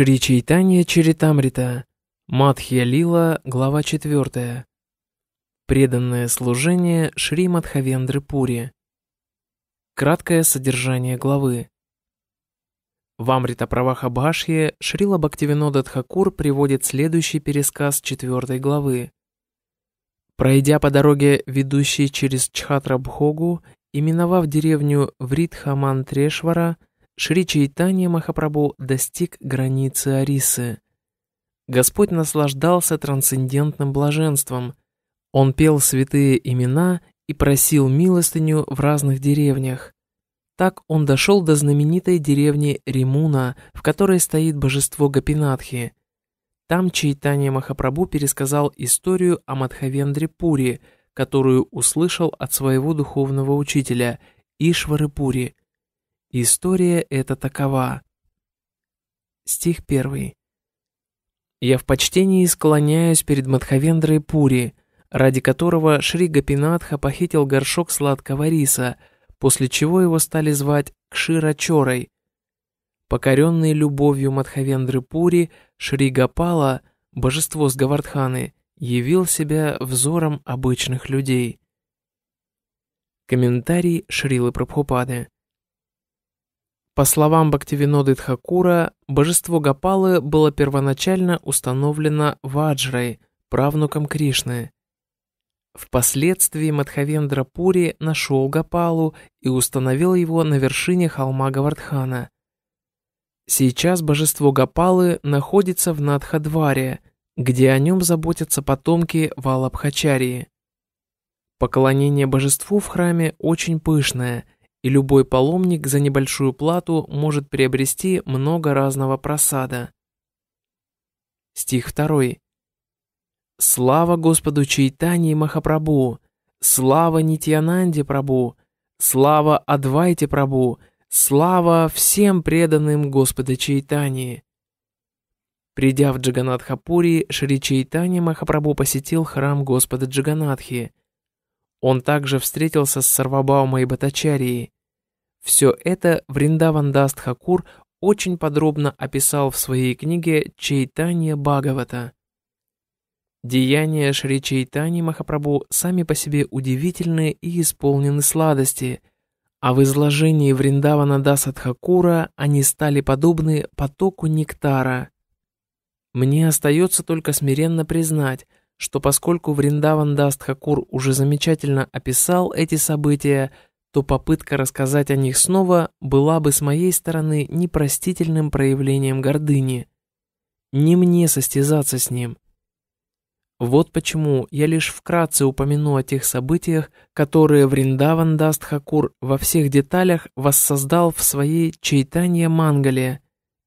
Шри Чайтанья Чаритамрита, Мадхья Лила, глава 4. Преданное служение Шри Мадхавендры Пури. Краткое содержание главы. В Амрита Правахабхашье Шрила Бхактивинода Дхакур приводит следующий пересказ 4 главы. Пройдя по дороге, ведущей через Чхатрабхогу, именовав деревню Вритхамантрешвара, Шри Чайтанья Махапрабху достиг границы Арисы. Господь наслаждался трансцендентным блаженством. Он пел святые имена и просил милостыню в разных деревнях. Так он дошел до знаменитой деревни Римуна, в которой стоит божество Гапинадхи. Там Чайтанья Махапрабху пересказал историю о Мадхавендре Пури, которую услышал от своего духовного учителя Ишвары Пури – История эта такова. Стих первый. Я в почтении склоняюсь перед Мадхавендрой Пури, ради которого Шри Гапинатха похитил горшок сладкого риса, после чего его стали звать Кширачорой. Покоренный любовью Мадхавендры Пури, Шри Гапала, божество Сгавардханы, явил себя взором обычных людей. Комментарий Шрилы Прабхупады. По словам Бхактивиноды Тхакура, божество Гапалы было первоначально установлено Ваджрой, правнуком Кришны. Впоследствии Мадхавендра Пури нашел Гапалу и установил его на вершине холма Гавардхана. Сейчас божество Гапалы находится в Надхадваре, где о нем заботятся потомки Валабхачарии. Поклонение божеству в храме очень пышное – и любой паломник за небольшую плату может приобрести много разного просада. Стих 2. Слава Господу Чайтани Махапрабу, слава Нитьянанде Прабу, слава Адвайте Прабу, слава всем преданным Господа Чайтани. Придя в Джаганатхапури, Шри Чайтани Махапрабу посетил храм Господа Джаганатхи, он также встретился с Сарвабаумой и Батачарией. Все это Вриндаван Даст Хакур очень подробно описал в своей книге «Чайтанья Бхагавата». Деяния Шри Чайтани Махапрабху сами по себе удивительны и исполнены сладости, а в изложении Вриндавана Дасадхакура они стали подобны потоку нектара. Мне остается только смиренно признать, что поскольку Вриндаван Дастхакур уже замечательно описал эти события, то попытка рассказать о них снова была бы с моей стороны непростительным проявлением гордыни. Не мне состязаться с ним. Вот почему я лишь вкратце упомяну о тех событиях, которые Вриндаван Дастхакур во всех деталях воссоздал в своей Чайтанья Мангале,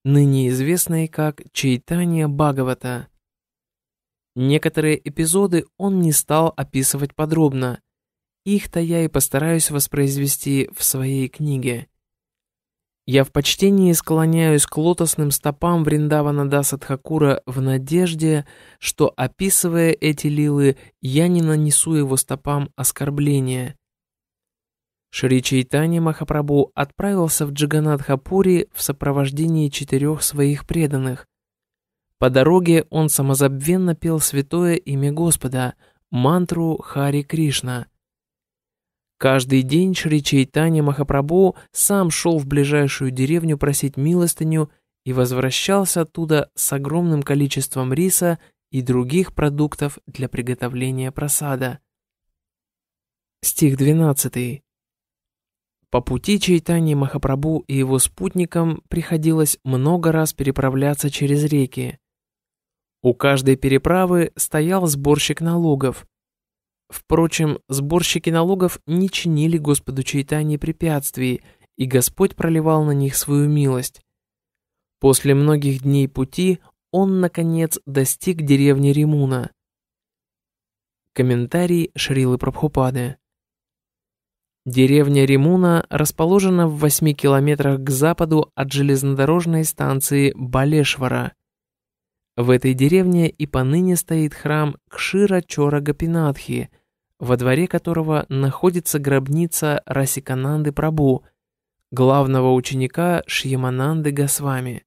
ныне известной как Чайтанья Бхагавата. Некоторые эпизоды он не стал описывать подробно. Их-то я и постараюсь воспроизвести в своей книге. Я в почтении склоняюсь к лотосным стопам Вриндавана Дасадхакура в надежде, что, описывая эти лилы, я не нанесу его стопам оскорбления. Шри Чайтани Махапрабху отправился в Джаганатхапури в сопровождении четырех своих преданных, по дороге он самозабвенно пел святое имя Господа, мантру Хари Кришна. Каждый день Шри Чайтанья Махапрабху сам шел в ближайшую деревню просить милостыню и возвращался оттуда с огромным количеством риса и других продуктов для приготовления просада. Стих 12. По пути Чайтани Махапрабу и его спутникам приходилось много раз переправляться через реки. У каждой переправы стоял сборщик налогов. Впрочем, сборщики налогов не чинили Господу Чайтани препятствий, и Господь проливал на них свою милость. После многих дней пути он, наконец, достиг деревни Римуна. Комментарий Шрилы Прабхупады. Деревня Римуна расположена в 8 километрах к западу от железнодорожной станции Балешвара. В этой деревне и поныне стоит храм Кшира Чора Гапинатхи, во дворе которого находится гробница Расикананды Прабу, главного ученика Шьямананды Гасвами.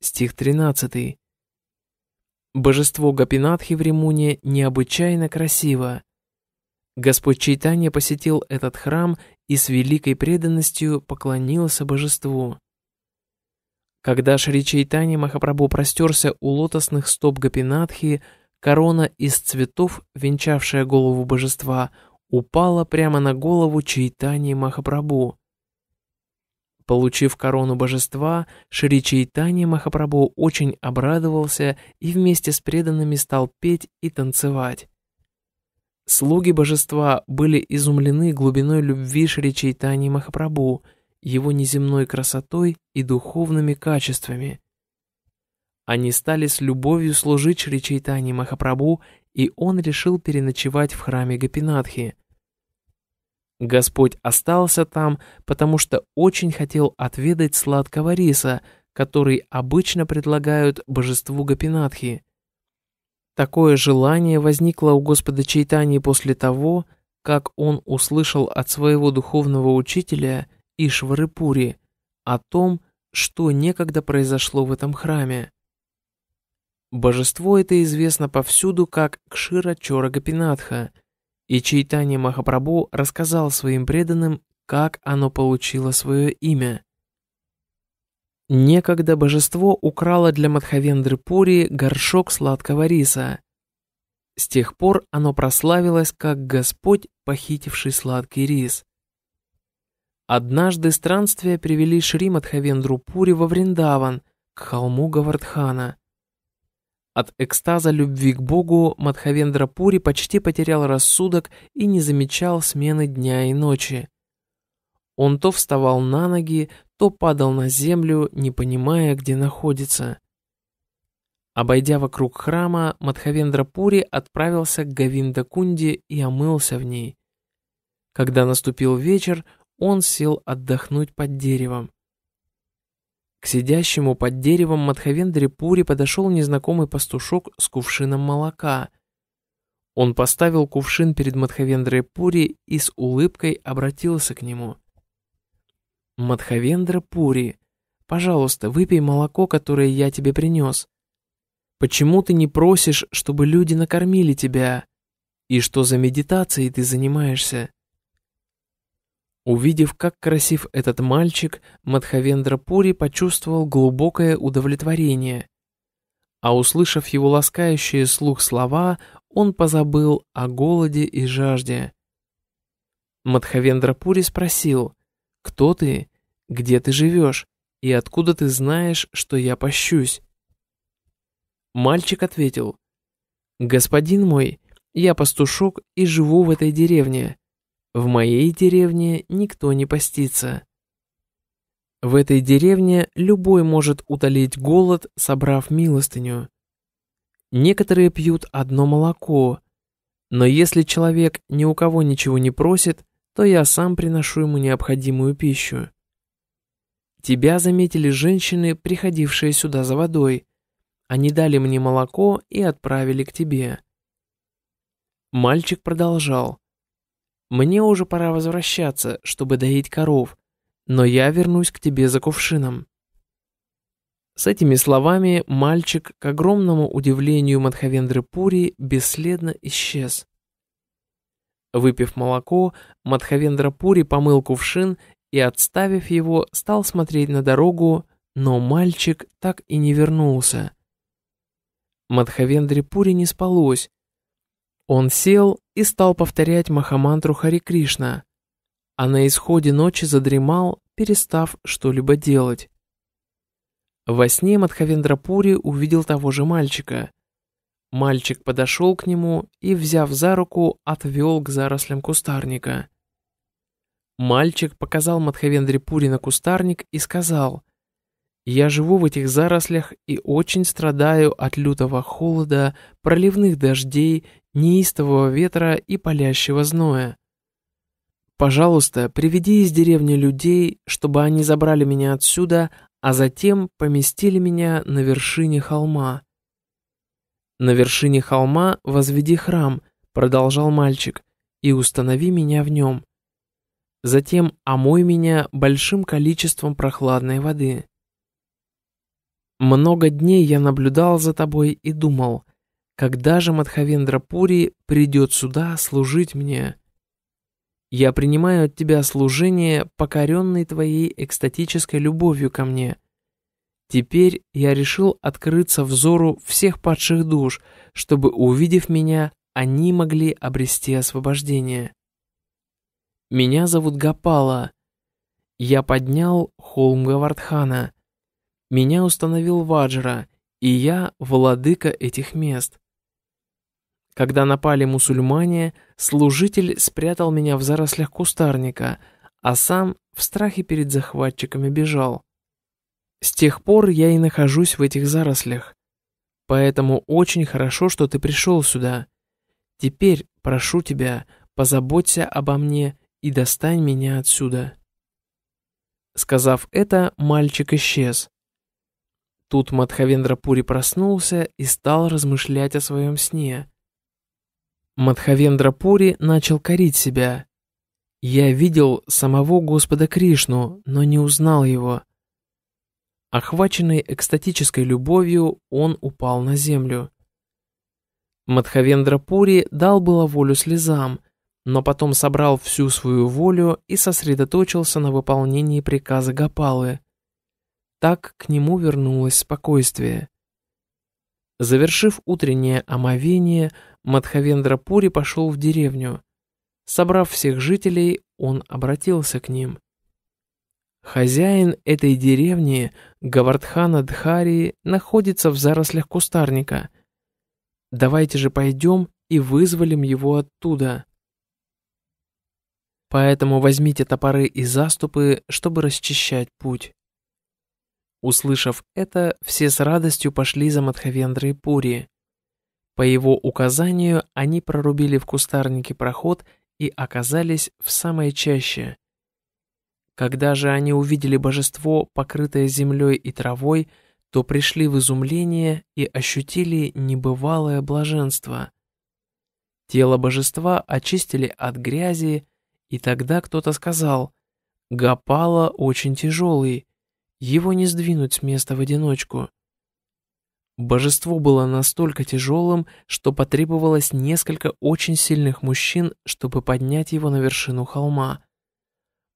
Стих 13. Божество Гапинатхи в Римуне необычайно красиво. Господь Чайтанья посетил этот храм и с великой преданностью поклонился божеству. Когда Шри Чайтани Махапрабху простерся у лотосных стоп Гапинатхи, корона из цветов, венчавшая голову божества, упала прямо на голову Чайтани Махапрабху. Получив корону божества, Шри Чайтани Махапрабху очень обрадовался и вместе с преданными стал петь и танцевать. Слуги божества были изумлены глубиной любви Шри Чайтани Махапрабху – его неземной красотой и духовными качествами. Они стали с любовью служить Шри Чайтани Махапрабу, и он решил переночевать в храме Гапинадхи. Господь остался там, потому что очень хотел отведать сладкого риса, который обычно предлагают божеству Гапинадхи. Такое желание возникло у Господа Чайтани после того, как он услышал от своего духовного учителя – и Шварыпури, о том, что некогда произошло в этом храме. Божество это известно повсюду как Кшира Чорагапинатха, и Чайтанья Махапрабху рассказал своим преданным, как оно получило свое имя. Некогда божество украло для Мадхавендры Пури горшок сладкого риса. С тех пор оно прославилось как Господь, похитивший сладкий рис. Однажды странствия привели Шри Мадхавендрупури во Вриндаван, к холму Гавардхана. От экстаза любви к Богу Мадхавендрапури почти потерял рассудок и не замечал смены дня и ночи. Он то вставал на ноги, то падал на землю, не понимая, где находится. Обойдя вокруг храма, Мадхавендрапури отправился к Гавиндакунде и омылся в ней. Когда наступил вечер, он сел отдохнуть под деревом. К сидящему под деревом Мадхавендри Пури подошел незнакомый пастушок с кувшином молока. Он поставил кувшин перед Мадхавендре Пури и с улыбкой обратился к нему. «Мадхавендра Пури, пожалуйста, выпей молоко, которое я тебе принес. Почему ты не просишь, чтобы люди накормили тебя? И что за медитацией ты занимаешься?» Увидев, как красив этот мальчик, Мадхавендра Пури почувствовал глубокое удовлетворение. А услышав его ласкающие слух слова, он позабыл о голоде и жажде. Мадхавендра Пури спросил, «Кто ты? Где ты живешь? И откуда ты знаешь, что я пощусь?» Мальчик ответил, «Господин мой, я пастушок и живу в этой деревне». В моей деревне никто не постится. В этой деревне любой может утолить голод, собрав милостыню. Некоторые пьют одно молоко, но если человек ни у кого ничего не просит, то я сам приношу ему необходимую пищу. Тебя заметили женщины, приходившие сюда за водой. Они дали мне молоко и отправили к тебе. Мальчик продолжал. Мне уже пора возвращаться, чтобы доить коров, но я вернусь к тебе за кувшином». С этими словами мальчик, к огромному удивлению Мадхавендры Пури, бесследно исчез. Выпив молоко, Мадхавендра Пури помыл кувшин и, отставив его, стал смотреть на дорогу, но мальчик так и не вернулся. Мадхавендре Пури не спалось, он сел и стал повторять Махамантру Хари Кришна, а на исходе ночи задремал, перестав что-либо делать. Во сне Мадхавендрапури увидел того же мальчика. Мальчик подошел к нему и, взяв за руку, отвел к зарослям кустарника. Мальчик показал Мадхавендрапури на кустарник и сказал, «Я живу в этих зарослях и очень страдаю от лютого холода, проливных дождей, неистового ветра и палящего зноя. Пожалуйста, приведи из деревни людей, чтобы они забрали меня отсюда, а затем поместили меня на вершине холма. На вершине холма возведи храм, продолжал мальчик, и установи меня в нем. Затем омой меня большим количеством прохладной воды. Много дней я наблюдал за тобой и думал, когда же Мадхавендра Пури придет сюда служить мне? Я принимаю от тебя служение, покоренный твоей экстатической любовью ко мне. Теперь я решил открыться взору всех падших душ, чтобы, увидев меня, они могли обрести освобождение. Меня зовут Гапала. Я поднял холм Гавардхана. Меня установил Ваджра, и я владыка этих мест. Когда напали мусульмане, служитель спрятал меня в зарослях кустарника, а сам в страхе перед захватчиками бежал. С тех пор я и нахожусь в этих зарослях. Поэтому очень хорошо, что ты пришел сюда. Теперь, прошу тебя, позаботься обо мне и достань меня отсюда». Сказав это, мальчик исчез. Тут Мадхавендрапури проснулся и стал размышлять о своем сне. Мадхавендра Пури начал корить себя. «Я видел самого Господа Кришну, но не узнал его». Охваченный экстатической любовью, он упал на землю. Мадхавендра Пури дал было волю слезам, но потом собрал всю свою волю и сосредоточился на выполнении приказа Гапалы. Так к нему вернулось спокойствие. Завершив утреннее омовение, Мадхавендра Пури пошел в деревню. Собрав всех жителей, он обратился к ним. Хозяин этой деревни, Гавардхана Дхари, находится в зарослях кустарника. Давайте же пойдем и вызволим его оттуда. Поэтому возьмите топоры и заступы, чтобы расчищать путь. Услышав это, все с радостью пошли за Мадхавендрой Пури. По его указанию они прорубили в кустарнике проход и оказались в самой чаще. Когда же они увидели божество, покрытое землей и травой, то пришли в изумление и ощутили небывалое блаженство. Тело божества очистили от грязи, и тогда кто-то сказал «Гапала очень тяжелый, его не сдвинуть с места в одиночку». Божество было настолько тяжелым, что потребовалось несколько очень сильных мужчин, чтобы поднять его на вершину холма.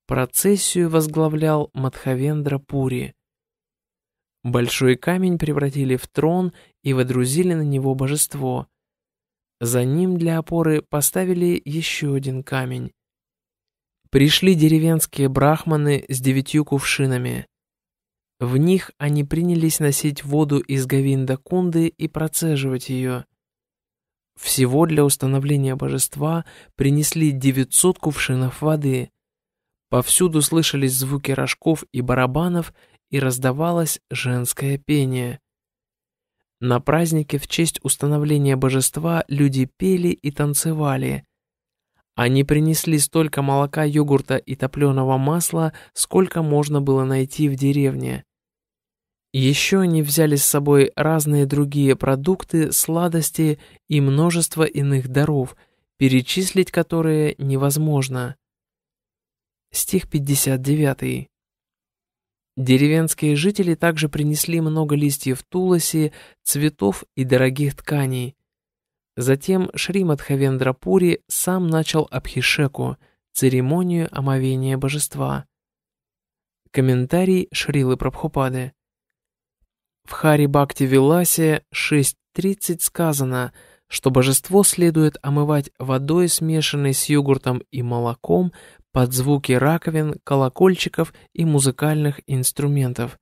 Процессию возглавлял Матхавендра Пури. Большой камень превратили в трон и водрузили на него божество. За ним для опоры поставили еще один камень. Пришли деревенские брахманы с девятью кувшинами. В них они принялись носить воду из Говинда-Кунды и процеживать ее. Всего для установления божества принесли 900 кувшинов воды. Повсюду слышались звуки рожков и барабанов, и раздавалось женское пение. На празднике в честь установления божества люди пели и танцевали. Они принесли столько молока, йогурта и топленого масла, сколько можно было найти в деревне. Еще они взяли с собой разные другие продукты, сладости и множество иных даров, перечислить которые невозможно. Стих 59. Деревенские жители также принесли много листьев туласи, цветов и дорогих тканей. Затем Шримад Хавендрапури сам начал Абхишеку, церемонию омовения божества. Комментарий Шрилы Прабхупады. В Хари Бхакти Виласе 6.30 сказано, что божество следует омывать водой, смешанной с йогуртом и молоком, под звуки раковин, колокольчиков и музыкальных инструментов.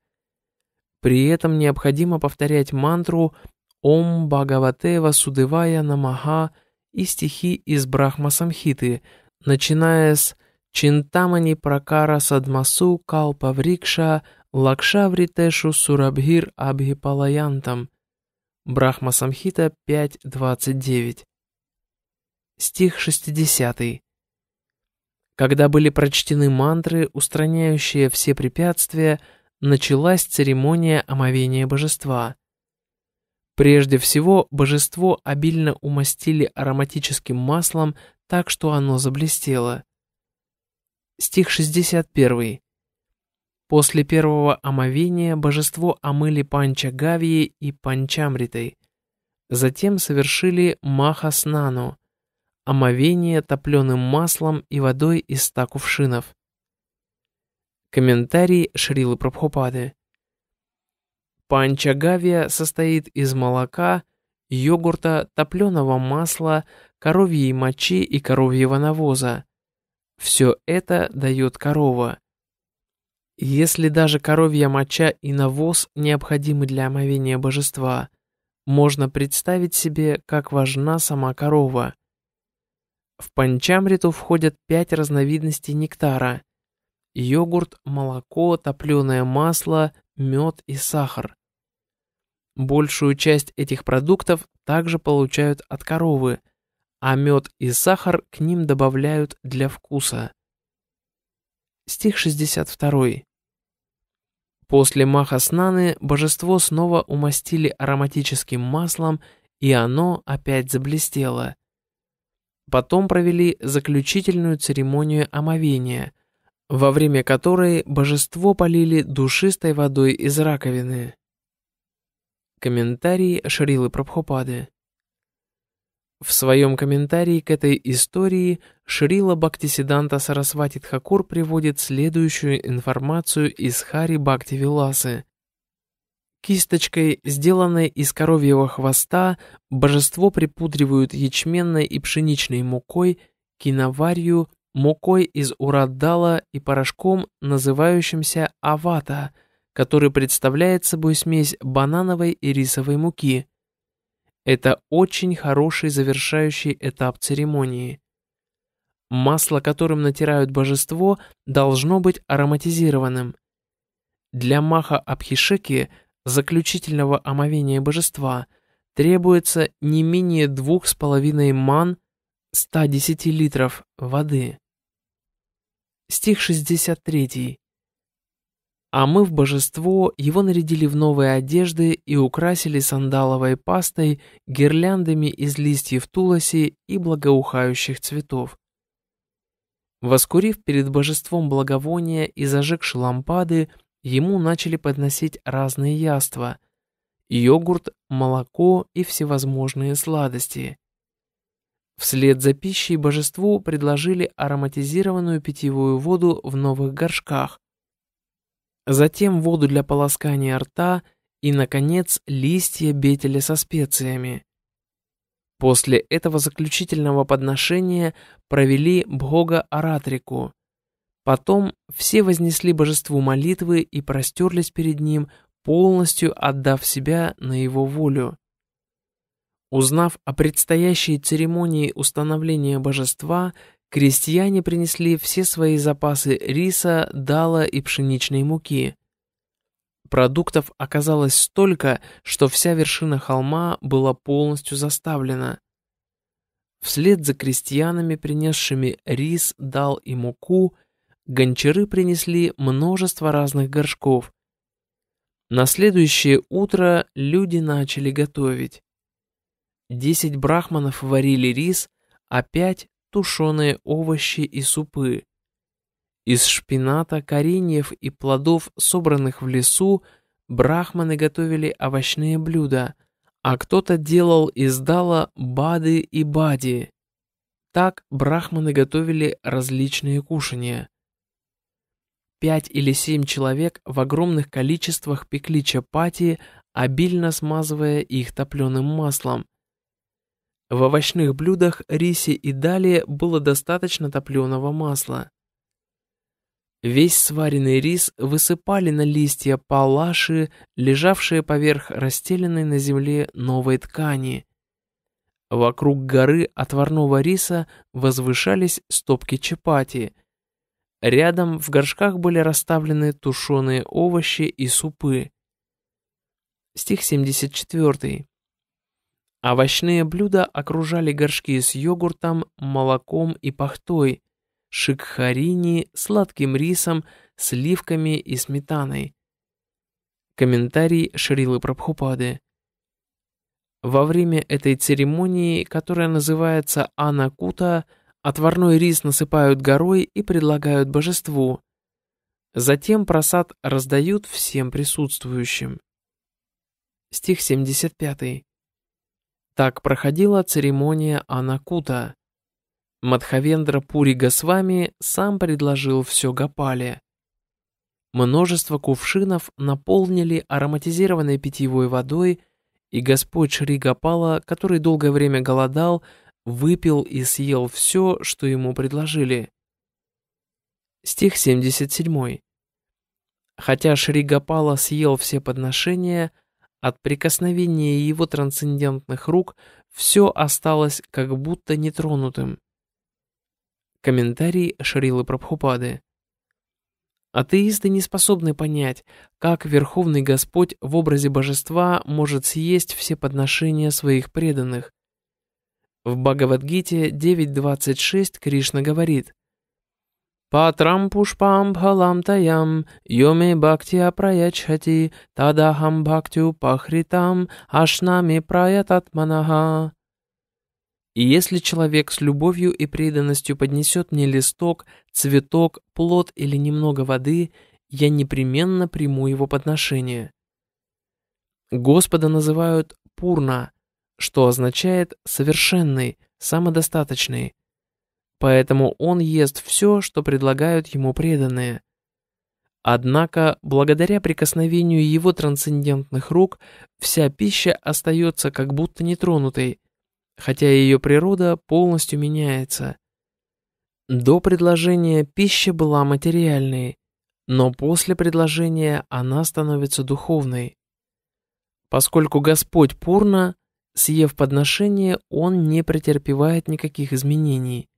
При этом необходимо повторять мантру «Ом Бхагаватева Судевая Намаха» и стихи из Брахмасамхиты, начиная с «Чинтамани Пракара Садмасу Калпаврикша Лакшавритешу Сурабхир Абхипалаянтам, Брахма Самхита 5.29. Стих 60. Когда были прочтены мантры, устраняющие все препятствия, началась церемония омовения божества. Прежде всего, божество обильно умастили ароматическим маслом, так что оно заблестело. Стих 61. После первого омовения божество омыли Панчагавии и Панчамритой. Затем совершили Махаснану – омовение топленым маслом и водой из ста кувшинов. Комментарий Шрилы Прабхупады. Панчагавия состоит из молока, йогурта, топленого масла, коровьей мочи и коровьего навоза. Все это дает корова – если даже коровья моча и навоз необходимы для омовения божества, можно представить себе, как важна сама корова. В панчамриту входят пять разновидностей нектара – йогурт, молоко, топленое масло, мед и сахар. Большую часть этих продуктов также получают от коровы, а мед и сахар к ним добавляют для вкуса. Стих 62. После маха снаны божество снова умастили ароматическим маслом, и оно опять заблестело. Потом провели заключительную церемонию омовения, во время которой божество полили душистой водой из раковины. Комментарий Шрилы Прабхупады в своем комментарии к этой истории Шрила Бхактисиданта Сарасвати Тхакур приводит следующую информацию из Хари Бхакти Виласы. Кисточкой, сделанной из коровьего хвоста, божество припудривают ячменной и пшеничной мукой, киноварью, мукой из ураддала и порошком, называющимся авата, который представляет собой смесь банановой и рисовой муки – это очень хороший завершающий этап церемонии. Масло, которым натирают божество, должно быть ароматизированным. Для маха Абхишеки, заключительного омовения божества, требуется не менее 2,5 ман 110 литров воды. Стих 63. А мы в божество его нарядили в новые одежды и украсили сандаловой пастой, гирляндами из листьев тулоси и благоухающих цветов. Воскурив перед божеством благовония и зажегши лампады, ему начали подносить разные яства – йогурт, молоко и всевозможные сладости. Вслед за пищей божеству предложили ароматизированную питьевую воду в новых горшках, затем воду для полоскания рта и, наконец, листья бетеля со специями. После этого заключительного подношения провели бога Аратрику. Потом все вознесли божеству молитвы и простерлись перед ним, полностью отдав себя на его волю. Узнав о предстоящей церемонии установления божества, Крестьяне принесли все свои запасы риса, дала и пшеничной муки. Продуктов оказалось столько, что вся вершина холма была полностью заставлена. Вслед за крестьянами, принесшими рис, дал и муку, гончары принесли множество разных горшков. На следующее утро люди начали готовить. Десять брахманов варили рис, а пять тушеные овощи и супы. Из шпината, кореньев и плодов, собранных в лесу, брахманы готовили овощные блюда, а кто-то делал из дала бады и бади. Так брахманы готовили различные кушания. Пять или семь человек в огромных количествах пекли чапати, обильно смазывая их топленым маслом – в овощных блюдах, рисе и далее было достаточно топленого масла. Весь сваренный рис высыпали на листья палаши, лежавшие поверх расстеленной на земле новой ткани. Вокруг горы отварного риса возвышались стопки чапати. Рядом в горшках были расставлены тушеные овощи и супы. Стих 74. Овощные блюда окружали горшки с йогуртом, молоком и пахтой, шикхарини, сладким рисом, сливками и сметаной. Комментарий Шрилы Прабхупады. Во время этой церемонии, которая называется Анакута, отварной рис насыпают горой и предлагают божеству. Затем просад раздают всем присутствующим. Стих 75. Так проходила церемония Анакута. Мадхавендра Пури Госвами сам предложил все Гапале. Множество кувшинов наполнили ароматизированной питьевой водой, и Господь Шри Гапала, который долгое время голодал, выпил и съел все, что ему предложили. Стих 77. Хотя Шри Гапала съел все подношения, от прикосновения его трансцендентных рук все осталось как будто нетронутым. Комментарий Шарилы Прабхупады. Атеисты не способны понять, как Верховный Господь в образе божества может съесть все подношения своих преданных. В Бхагавадгите 9.26 Кришна говорит Патрам пушпам бхалам таям, йоми бхактия праячхати, тадахам бхактю пахритам, ашнами праятатманаха. И если человек с любовью и преданностью поднесет мне листок, цветок, плод или немного воды, я непременно приму его подношение. Господа называют Пурна, что означает «совершенный», «самодостаточный», поэтому он ест все, что предлагают ему преданные. Однако, благодаря прикосновению его трансцендентных рук, вся пища остается как будто нетронутой, хотя ее природа полностью меняется. До предложения пища была материальной, но после предложения она становится духовной. Поскольку Господь Пурна, съев подношение, он не претерпевает никаких изменений.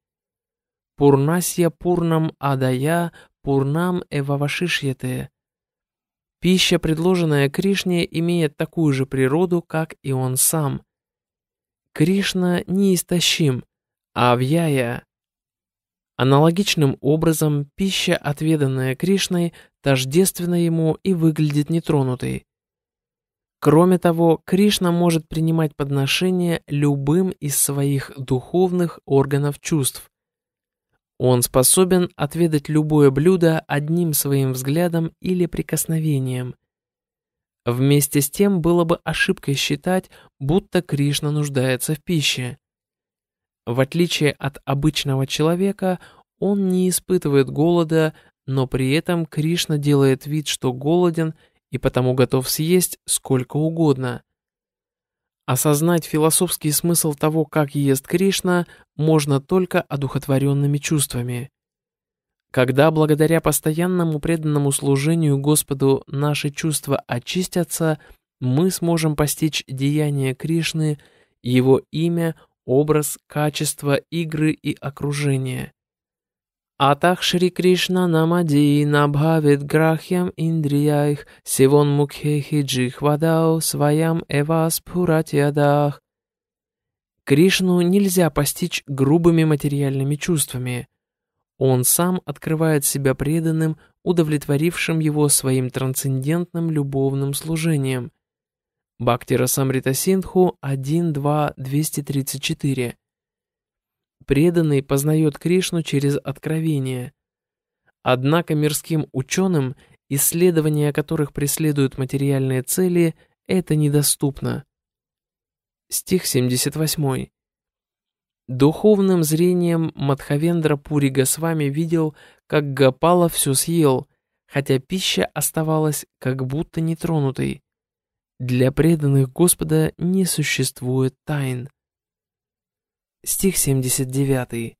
Пурнасья пурнам адая, пурнам эвавашишьете. Пища, предложенная Кришне, имеет такую же природу, как и он сам. Кришна неистощим, а вьяя. Аналогичным образом, пища, отведанная Кришной, тождественна ему и выглядит нетронутой. Кроме того, Кришна может принимать подношения любым из своих духовных органов чувств, он способен отведать любое блюдо одним своим взглядом или прикосновением. Вместе с тем было бы ошибкой считать, будто Кришна нуждается в пище. В отличие от обычного человека, он не испытывает голода, но при этом Кришна делает вид, что голоден и потому готов съесть сколько угодно. Осознать философский смысл того, как ест Кришна, можно только одухотворенными чувствами. Когда благодаря постоянному преданному служению Господу наши чувства очистятся, мы сможем постичь деяния Кришны, Его имя, образ, качество, игры и окружение. Атах Шри Кришна Намади Набхавит Грахям Индриях Сивон Мукхехи Джихвадау Сваям Эвас Пуратьядах Кришну нельзя постичь грубыми материальными чувствами. Он сам открывает себя преданным, удовлетворившим его своим трансцендентным любовным служением. Бхактира Самрита Синдху 1.2.234 Преданный познает Кришну через откровение. Однако мирским ученым, исследования которых преследуют материальные цели, это недоступно стих 78. Духовным зрением Мадхавендра Пури Госвами видел, как Гапала все съел, хотя пища оставалась как будто нетронутой. Для преданных Господа не существует тайн. Стих 79.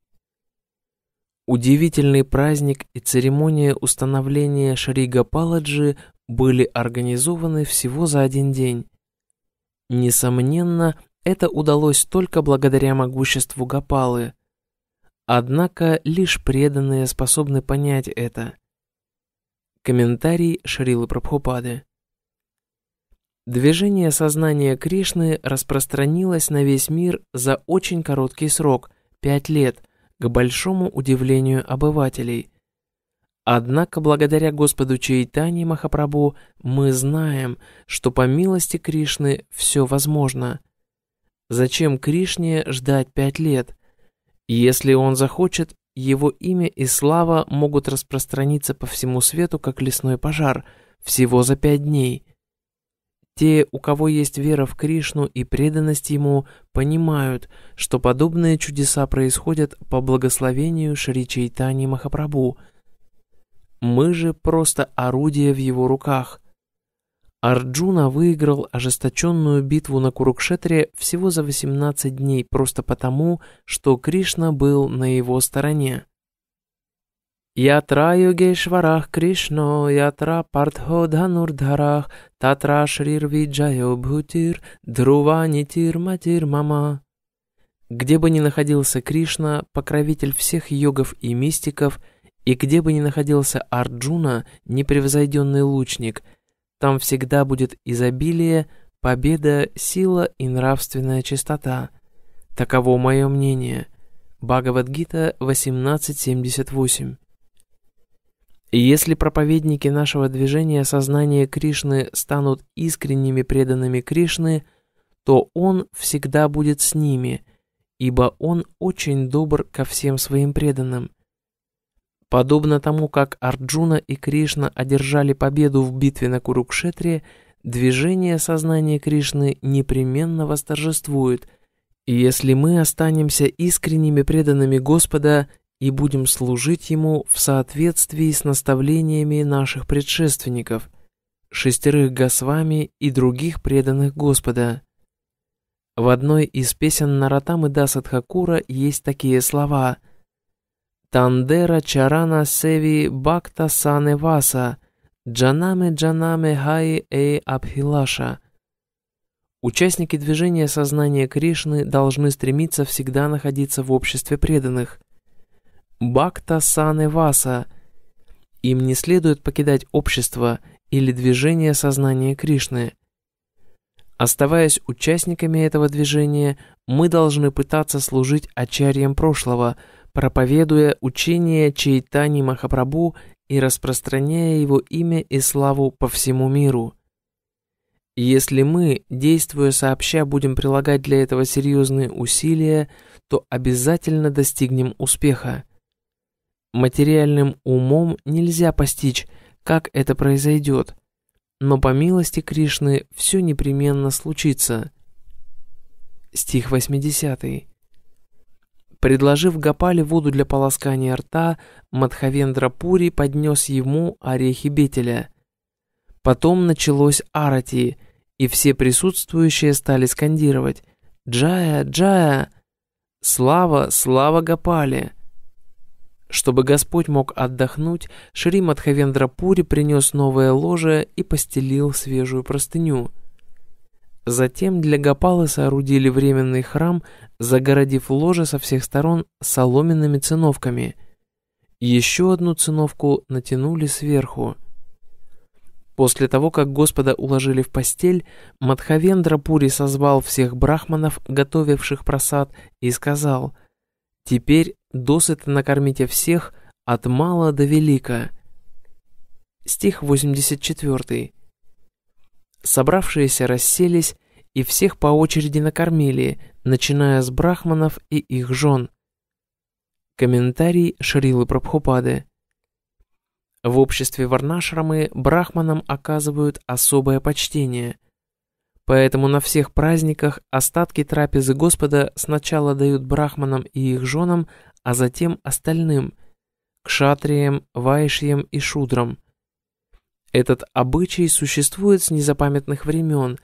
Удивительный праздник и церемония установления Шри Гапаладжи были организованы всего за один день. Несомненно, это удалось только благодаря могуществу Гапалы. Однако лишь преданные способны понять это. Комментарий Шрилы Прабхупады. Движение сознания Кришны распространилось на весь мир за очень короткий срок – пять лет, к большому удивлению обывателей, Однако, благодаря Господу Чайтани Махапрабху, мы знаем, что по милости Кришны все возможно. Зачем Кришне ждать пять лет? Если он захочет, его имя и слава могут распространиться по всему свету, как лесной пожар, всего за пять дней. Те, у кого есть вера в Кришну и преданность Ему, понимают, что подобные чудеса происходят по благословению Шри Чайтани Махапрабху – мы же просто орудие в его руках. Арджуна выиграл ожесточенную битву на Курукшетре всего за 18 дней просто потому, что Кришна был на его стороне. Ятра Йогешварах Кришно, Ятра Партходанурдхарах, Татра Шрир Виджайо Бхутир, Друва Нитир Матир Мама. Где бы ни находился Кришна, покровитель всех йогов и мистиков – и где бы ни находился Арджуна, непревзойденный лучник, там всегда будет изобилие, победа, сила и нравственная чистота. Таково мое мнение. Бхагавадгита 1878. Если проповедники нашего движения сознания Кришны станут искренними преданными Кришны, то Он всегда будет с ними, ибо Он очень добр ко всем своим преданным – Подобно тому, как Арджуна и Кришна одержали победу в битве на Курукшетре, движение сознания Кришны непременно восторжествует, и если мы останемся искренними преданными Господа и будем служить Ему в соответствии с наставлениями наших предшественников, шестерых Госвами и других преданных Господа. В одной из песен Наратамы Дасадхакура есть такие слова – Тандера чарана севи бакта сане васа, джанаме джанаме хаи эй абхилаша. Участники движения сознания Кришны должны стремиться всегда находиться в обществе преданных. Бакта сане васа. Им не следует покидать общество или движение сознания Кришны. Оставаясь участниками этого движения, мы должны пытаться служить очарьем прошлого – проповедуя учение Чайтани махапрабу и распространяя его имя и славу по всему миру. Если мы, действуя сообща, будем прилагать для этого серьезные усилия, то обязательно достигнем успеха. Материальным умом нельзя постичь, как это произойдет, но по милости Кришны все непременно случится. Стих 80. Предложив Гапале воду для полоскания рта, Мадхавендра Пури поднес ему орехи бетеля. Потом началось арати, и все присутствующие стали скандировать «Джая! Джая!» «Слава! Слава Гапале!» Чтобы Господь мог отдохнуть, Шри Мадхавендра Пури принес новое ложе и постелил свежую простыню – Затем для Гопала соорудили временный храм, загородив ложе со всех сторон соломенными циновками. Еще одну циновку натянули сверху. После того, как Господа уложили в постель, Мадхавендра Пури созвал всех брахманов, готовивших просад, и сказал, «Теперь досыта накормите всех от мала до велика». Стих 84. Собравшиеся расселись и всех по очереди накормили, начиная с брахманов и их жен. Комментарий Шрилы Прабхупады. В обществе варнашрамы брахманам оказывают особое почтение. Поэтому на всех праздниках остатки трапезы Господа сначала дают брахманам и их женам, а затем остальным – кшатриям, вайшьям и шудрам. Этот обычай существует с незапамятных времен,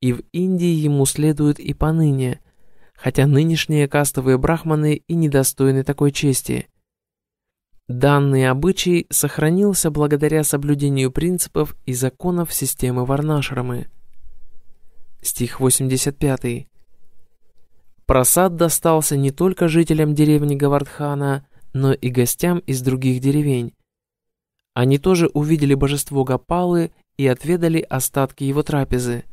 и в Индии ему следует и поныне, хотя нынешние кастовые брахманы и недостойны такой чести. Данный обычай сохранился благодаря соблюдению принципов и законов системы Варнашрамы. Стих 85. Просад достался не только жителям деревни Гавардхана, но и гостям из других деревень, они тоже увидели божество Гапалы и отведали остатки его трапезы.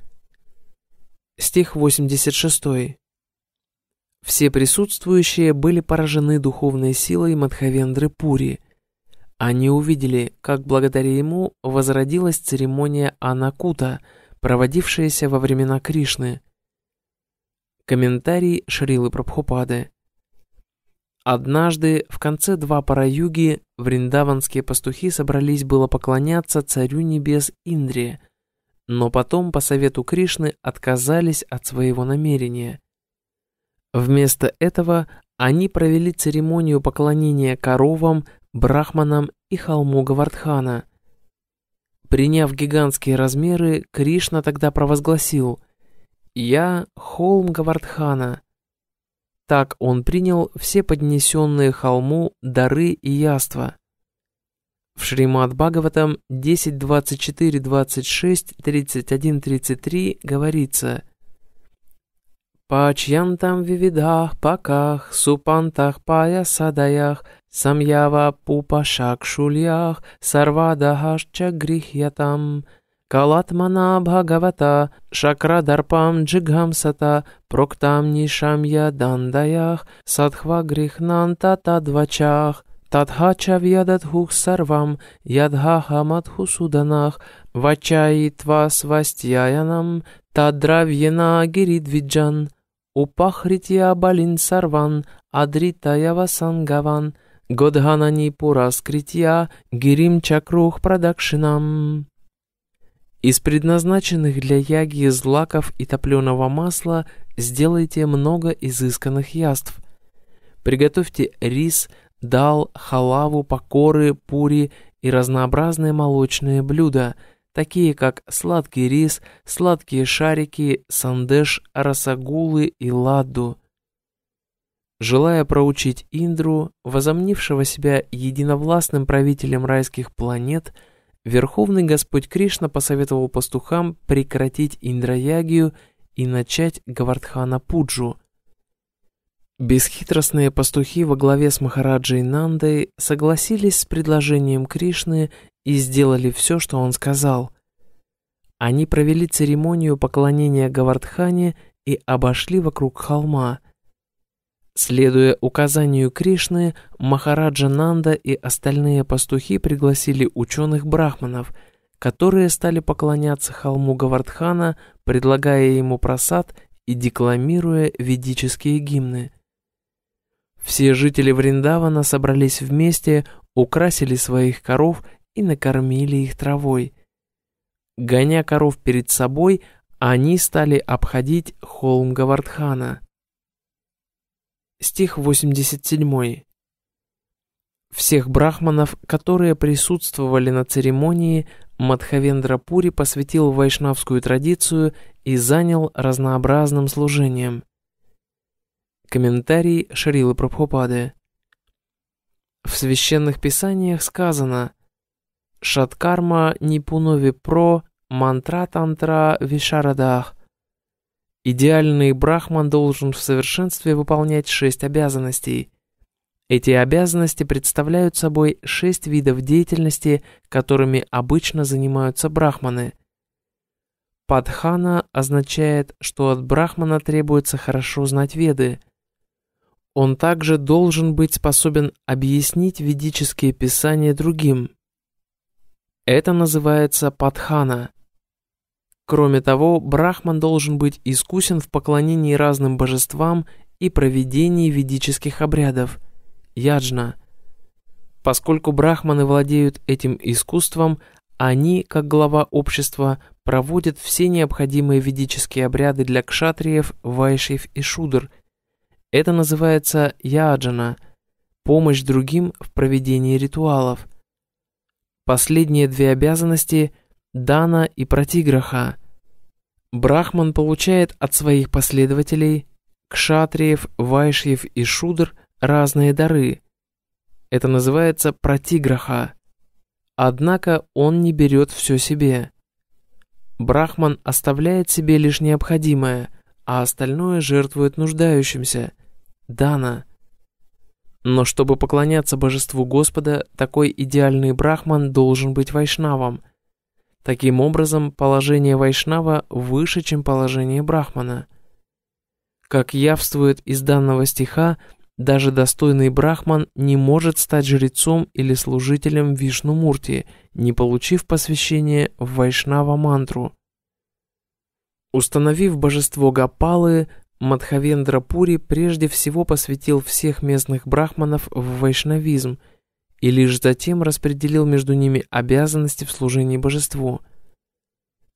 Стих 86. Все присутствующие были поражены духовной силой Мадхавендры Пури. Они увидели, как благодаря ему возродилась церемония Анакута, проводившаяся во времена Кришны. Комментарий Шрилы Прабхупады. Однажды в конце два параюги вриндаванские пастухи собрались было поклоняться царю небес Индре, но потом по совету Кришны отказались от своего намерения. Вместо этого они провели церемонию поклонения коровам, брахманам и холму Гавардхана. Приняв гигантские размеры, Кришна тогда провозгласил «Я – холм Гавардхана – так он принял все поднесенные холму дары и яства. В Шримад Бхагаватам 10, 24, 26, 31, 33 говорится Пачьянтам вивидах паках, супантах пая садаях, самьява пупашак шульях, сарвадахашча грихьятам. Калатмана Бхагавата, Шакрадарпам Джигамсата, Проктам я Дандаях, Садхва Грихнанта Тадвачах, Тадхача Вьядадхух Сарвам, Ядхаха суданах Вачаи Тва Свастьяянам, Тадравьяна Гиридвиджан, Упахритья Балин Сарван, Адритаява Сангаван, Годханани Пураскритья, Гирим Чакрух Прадакшинам. Из предназначенных для яги злаков и топленого масла сделайте много изысканных яств. Приготовьте рис, дал, халаву, покоры, пури и разнообразные молочные блюда, такие как сладкий рис, сладкие шарики, сандеш, расагулы и ладду. Желая проучить Индру, возомнившего себя единовластным правителем райских планет – Верховный Господь Кришна посоветовал пастухам прекратить Индраягию и начать Гавардхана Пуджу. Бесхитростные пастухи во главе с Махараджей Нандой согласились с предложением Кришны и сделали все, что он сказал. Они провели церемонию поклонения Гавардхане и обошли вокруг холма – Следуя указанию Кришны, Махараджа Нанда и остальные пастухи пригласили ученых-брахманов, которые стали поклоняться холму Гавардхана, предлагая ему просад и декламируя ведические гимны. Все жители Вриндавана собрались вместе, украсили своих коров и накормили их травой. Гоня коров перед собой, они стали обходить холм Гавардхана – стих 87. Всех брахманов, которые присутствовали на церемонии, Мадхавендра Пури посвятил вайшнавскую традицию и занял разнообразным служением. Комментарий Шарилы Прабхупады. В священных писаниях сказано «Шаткарма Нипунови Про Мантра Тантра Вишарадах Идеальный брахман должен в совершенстве выполнять шесть обязанностей. Эти обязанности представляют собой шесть видов деятельности, которыми обычно занимаются брахманы. Падхана означает, что от брахмана требуется хорошо знать веды. Он также должен быть способен объяснить ведические писания другим. Это называется падхана – Кроме того, брахман должен быть искусен в поклонении разным божествам и проведении ведических обрядов – яджна. Поскольку брахманы владеют этим искусством, они, как глава общества, проводят все необходимые ведические обряды для кшатриев, вайшев и шудр. Это называется яджана – помощь другим в проведении ритуалов. Последние две обязанности – дана и протиграха Брахман получает от своих последователей кшатриев, вайшьев и шудр разные дары. Это называется протиграха. Однако он не берет все себе. Брахман оставляет себе лишь необходимое, а остальное жертвует нуждающимся. Дана. Но чтобы поклоняться божеству Господа, такой идеальный брахман должен быть вайшнавом – Таким образом, положение Вайшнава выше, чем положение Брахмана. Как явствует из данного стиха, даже достойный Брахман не может стать жрецом или служителем Вишну-мурти, не получив посвящение в Вайшнава-мантру. Установив божество Гапалы, Мадхавендра Пури прежде всего посвятил всех местных брахманов в вайшнавизм – и лишь затем распределил между ними обязанности в служении божеству.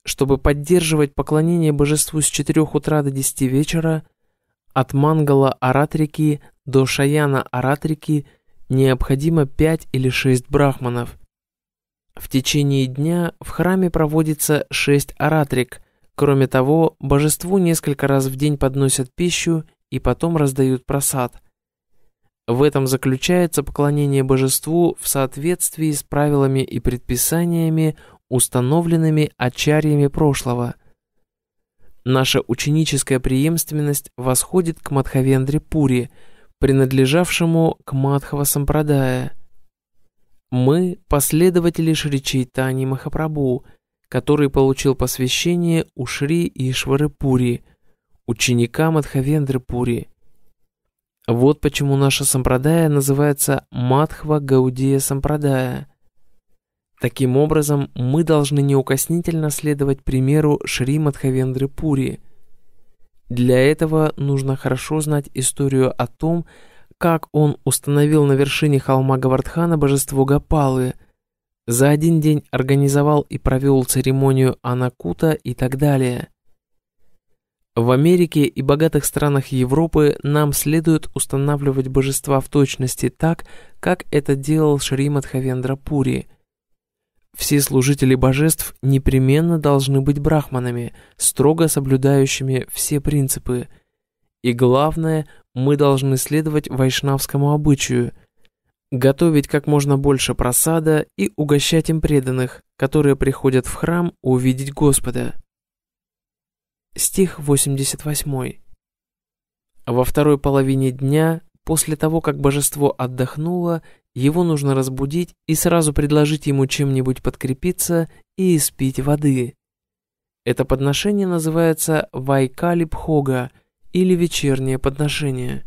Чтобы поддерживать поклонение божеству с 4 утра до 10 вечера, от Мангала Аратрики до Шаяна Аратрики необходимо 5 или 6 брахманов. В течение дня в храме проводится 6 аратрик. Кроме того, божеству несколько раз в день подносят пищу и потом раздают просад – в этом заключается поклонение божеству в соответствии с правилами и предписаниями, установленными очарьями прошлого. Наша ученическая преемственность восходит к Мадхавендре Пури, принадлежавшему к Мадхава Сампрадая. Мы – последователи Шри Чайтани Махапрабу, который получил посвящение у Шри Ишвары Пури, ученика Мадхавендры Пури – вот почему наша сампрадая называется Мадхва Гаудия Сампрадая. Таким образом, мы должны неукоснительно следовать примеру Шри Мадхавендры Пури. Для этого нужно хорошо знать историю о том, как он установил на вершине холма Гавардхана божество Гапалы, за один день организовал и провел церемонию Анакута и так далее – в Америке и богатых странах Европы нам следует устанавливать божества в точности так, как это делал Шри Мадхавендра Пури. Все служители божеств непременно должны быть брахманами, строго соблюдающими все принципы. И главное, мы должны следовать вайшнавскому обычаю – готовить как можно больше просада и угощать им преданных, которые приходят в храм увидеть Господа стих 88. Во второй половине дня, после того, как божество отдохнуло, его нужно разбудить и сразу предложить ему чем-нибудь подкрепиться и испить воды. Это подношение называется вайкалипхога или вечернее подношение.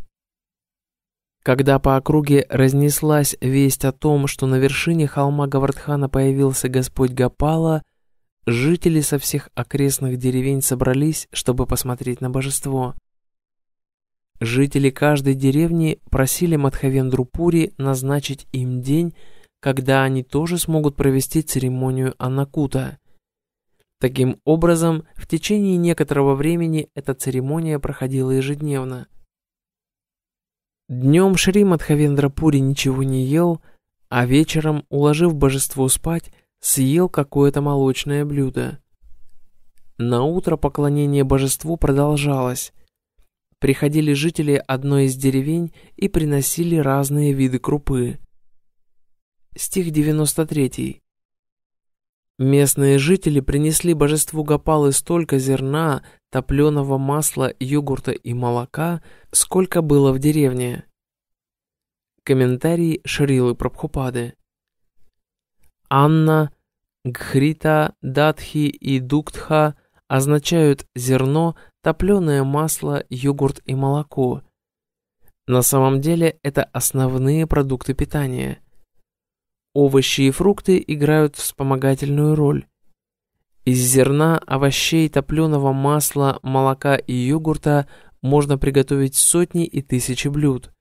Когда по округе разнеслась весть о том, что на вершине холма Гавардхана появился Господь Гапала – Жители со всех окрестных деревень собрались, чтобы посмотреть на божество. Жители каждой деревни просили Мадхавендрупури назначить им день, когда они тоже смогут провести церемонию Анакута. Таким образом, в течение некоторого времени эта церемония проходила ежедневно. Днем Шри Мадхавендрапури ничего не ел, а вечером, уложив божество спать, съел какое-то молочное блюдо. На утро поклонение божеству продолжалось. Приходили жители одной из деревень и приносили разные виды крупы. Стих 93. Местные жители принесли божеству Гопалы столько зерна, топленого масла, йогурта и молока, сколько было в деревне. Комментарий Шрилы Прабхупады. Анна, Гхрита, Датхи и Дуктха означают зерно, топленое масло, йогурт и молоко. На самом деле это основные продукты питания. Овощи и фрукты играют вспомогательную роль. Из зерна, овощей, топленого масла, молока и йогурта можно приготовить сотни и тысячи блюд.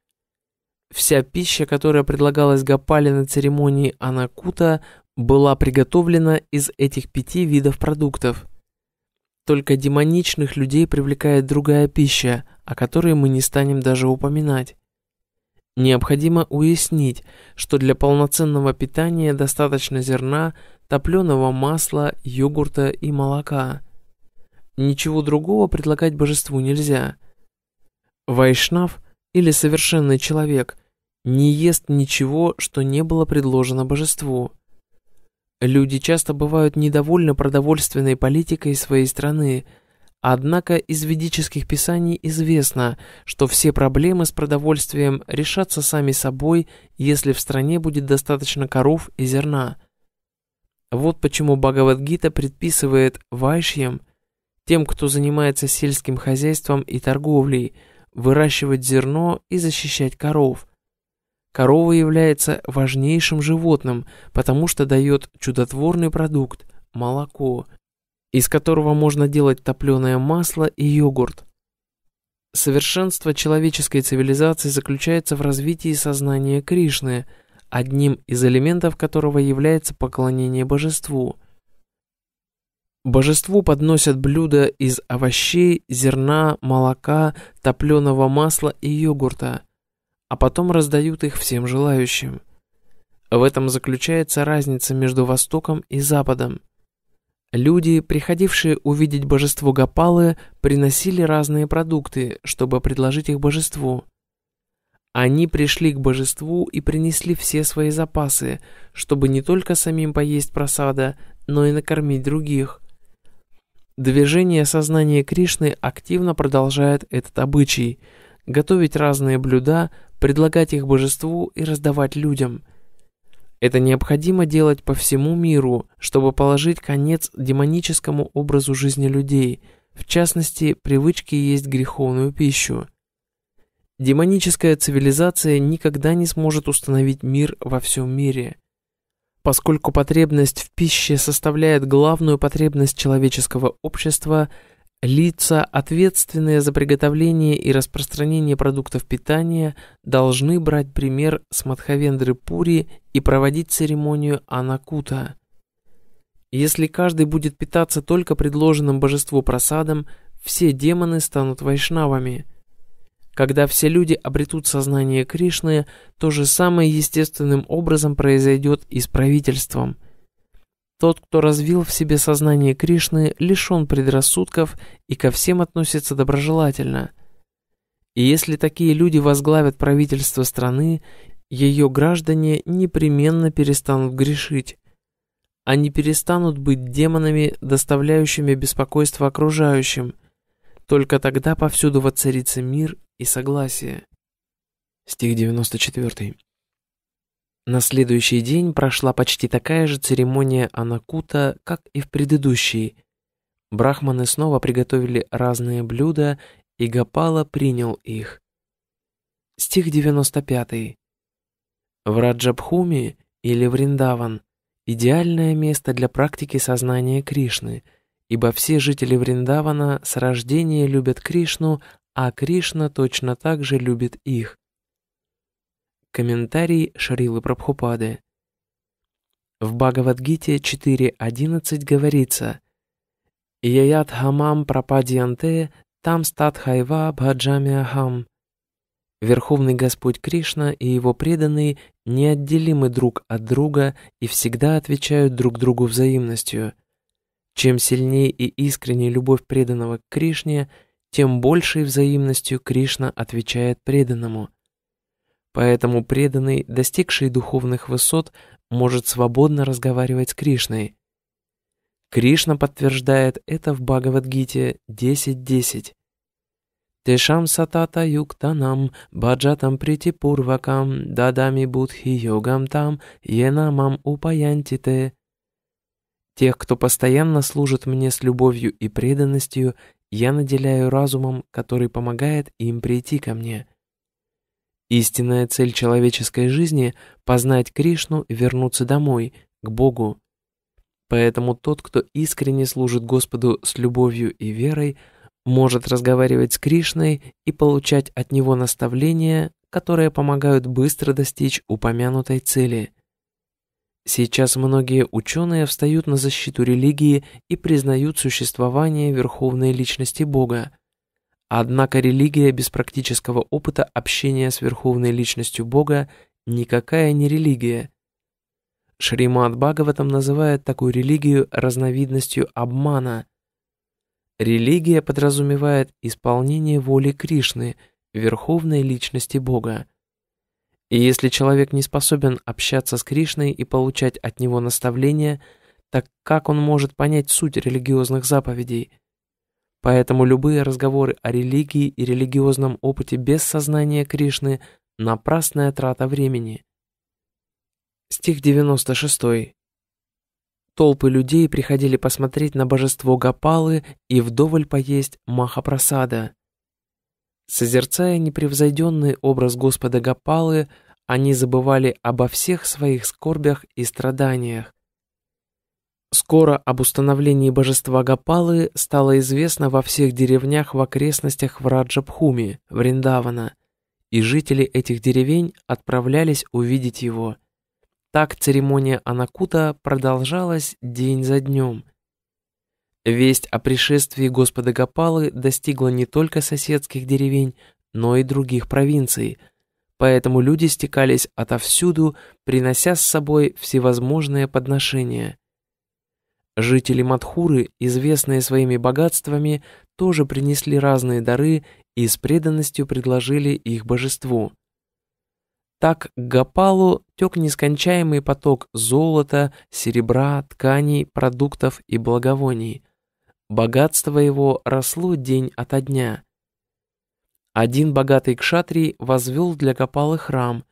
Вся пища, которая предлагалась Гапали на церемонии Анакута, была приготовлена из этих пяти видов продуктов. Только демоничных людей привлекает другая пища, о которой мы не станем даже упоминать. Необходимо уяснить, что для полноценного питания достаточно зерна, топленого масла, йогурта и молока. Ничего другого предлагать божеству нельзя. Вайшнав или совершенный человек не ест ничего, что не было предложено божеству. Люди часто бывают недовольны продовольственной политикой своей страны, однако из ведических писаний известно, что все проблемы с продовольствием решатся сами собой, если в стране будет достаточно коров и зерна. Вот почему Бхагавадгита предписывает вайшьям, тем, кто занимается сельским хозяйством и торговлей, выращивать зерно и защищать коров – Корова является важнейшим животным, потому что дает чудотворный продукт – молоко, из которого можно делать топленое масло и йогурт. Совершенство человеческой цивилизации заключается в развитии сознания Кришны, одним из элементов которого является поклонение божеству. Божеству подносят блюда из овощей, зерна, молока, топленого масла и йогурта – а потом раздают их всем желающим. В этом заключается разница между Востоком и Западом. Люди, приходившие увидеть божество Гапалы, приносили разные продукты, чтобы предложить их божеству. Они пришли к божеству и принесли все свои запасы, чтобы не только самим поесть просада, но и накормить других. Движение сознания Кришны активно продолжает этот обычай – готовить разные блюда, предлагать их божеству и раздавать людям. Это необходимо делать по всему миру, чтобы положить конец демоническому образу жизни людей, в частности, привычке есть греховную пищу. Демоническая цивилизация никогда не сможет установить мир во всем мире – Поскольку потребность в пище составляет главную потребность человеческого общества, Лица, ответственные за приготовление и распространение продуктов питания, должны брать пример с Мадхавендры Пури и проводить церемонию Анакута. Если каждый будет питаться только предложенным божеству просадом, все демоны станут вайшнавами. Когда все люди обретут сознание Кришны, то же самое естественным образом произойдет и с правительством – тот, кто развил в себе сознание Кришны, лишен предрассудков и ко всем относится доброжелательно. И если такие люди возглавят правительство страны, ее граждане непременно перестанут грешить. Они перестанут быть демонами, доставляющими беспокойство окружающим. Только тогда повсюду воцарится мир и согласие. Стих 94. На следующий день прошла почти такая же церемония анакута, как и в предыдущей. Брахманы снова приготовили разные блюда, и Гапала принял их. Стих 95. В Раджабхуме или Вриндаван – идеальное место для практики сознания Кришны, ибо все жители Вриндавана с рождения любят Кришну, а Кришна точно так же любит их. Комментарий Шарилы Прабхупады. В Бхагавадгите 4.11 говорится «Яят хамам прападьянте там стат хайва бхаджами ахам». Верховный Господь Кришна и его преданные неотделимы друг от друга и всегда отвечают друг другу взаимностью. Чем сильнее и искренней любовь преданного к Кришне, тем большей взаимностью Кришна отвечает преданному – Поэтому преданный, достигший духовных высот, может свободно разговаривать с Кришной. Кришна подтверждает это в Бхагавадгите 10.10. Тешам сатата юктанам, баджатам притипурвакам, дадами будхи йогам там, енамам упаянтите. Тех, кто постоянно служит мне с любовью и преданностью, я наделяю разумом, который помогает им прийти ко мне. Истинная цель человеческой жизни – познать Кришну и вернуться домой, к Богу. Поэтому тот, кто искренне служит Господу с любовью и верой, может разговаривать с Кришной и получать от него наставления, которые помогают быстро достичь упомянутой цели. Сейчас многие ученые встают на защиту религии и признают существование Верховной Личности Бога – Однако религия без практического опыта общения с Верховной Личностью Бога никакая не религия. Шримад Бхагаватам называет такую религию разновидностью обмана. Религия подразумевает исполнение воли Кришны, Верховной Личности Бога. И если человек не способен общаться с Кришной и получать от него наставления, так как он может понять суть религиозных заповедей – Поэтому любые разговоры о религии и религиозном опыте без сознания Кришны – напрасная трата времени. Стих 96. Толпы людей приходили посмотреть на божество Гапалы и вдоволь поесть Махапрасада. Созерцая непревзойденный образ Господа Гапалы, они забывали обо всех своих скорбях и страданиях, Скоро об установлении божества Гапалы стало известно во всех деревнях в окрестностях Враджабхуми, Вриндавана, и жители этих деревень отправлялись увидеть его. Так церемония Анакута продолжалась день за днем. Весть о пришествии Господа Гапалы достигла не только соседских деревень, но и других провинций, поэтому люди стекались отовсюду, принося с собой всевозможные подношения – Жители Мадхуры, известные своими богатствами, тоже принесли разные дары и с преданностью предложили их божеству. Так к Гапалу тек нескончаемый поток золота, серебра, тканей, продуктов и благовоний. Богатство его росло день ото дня. Один богатый кшатрий возвел для Гапалы храм,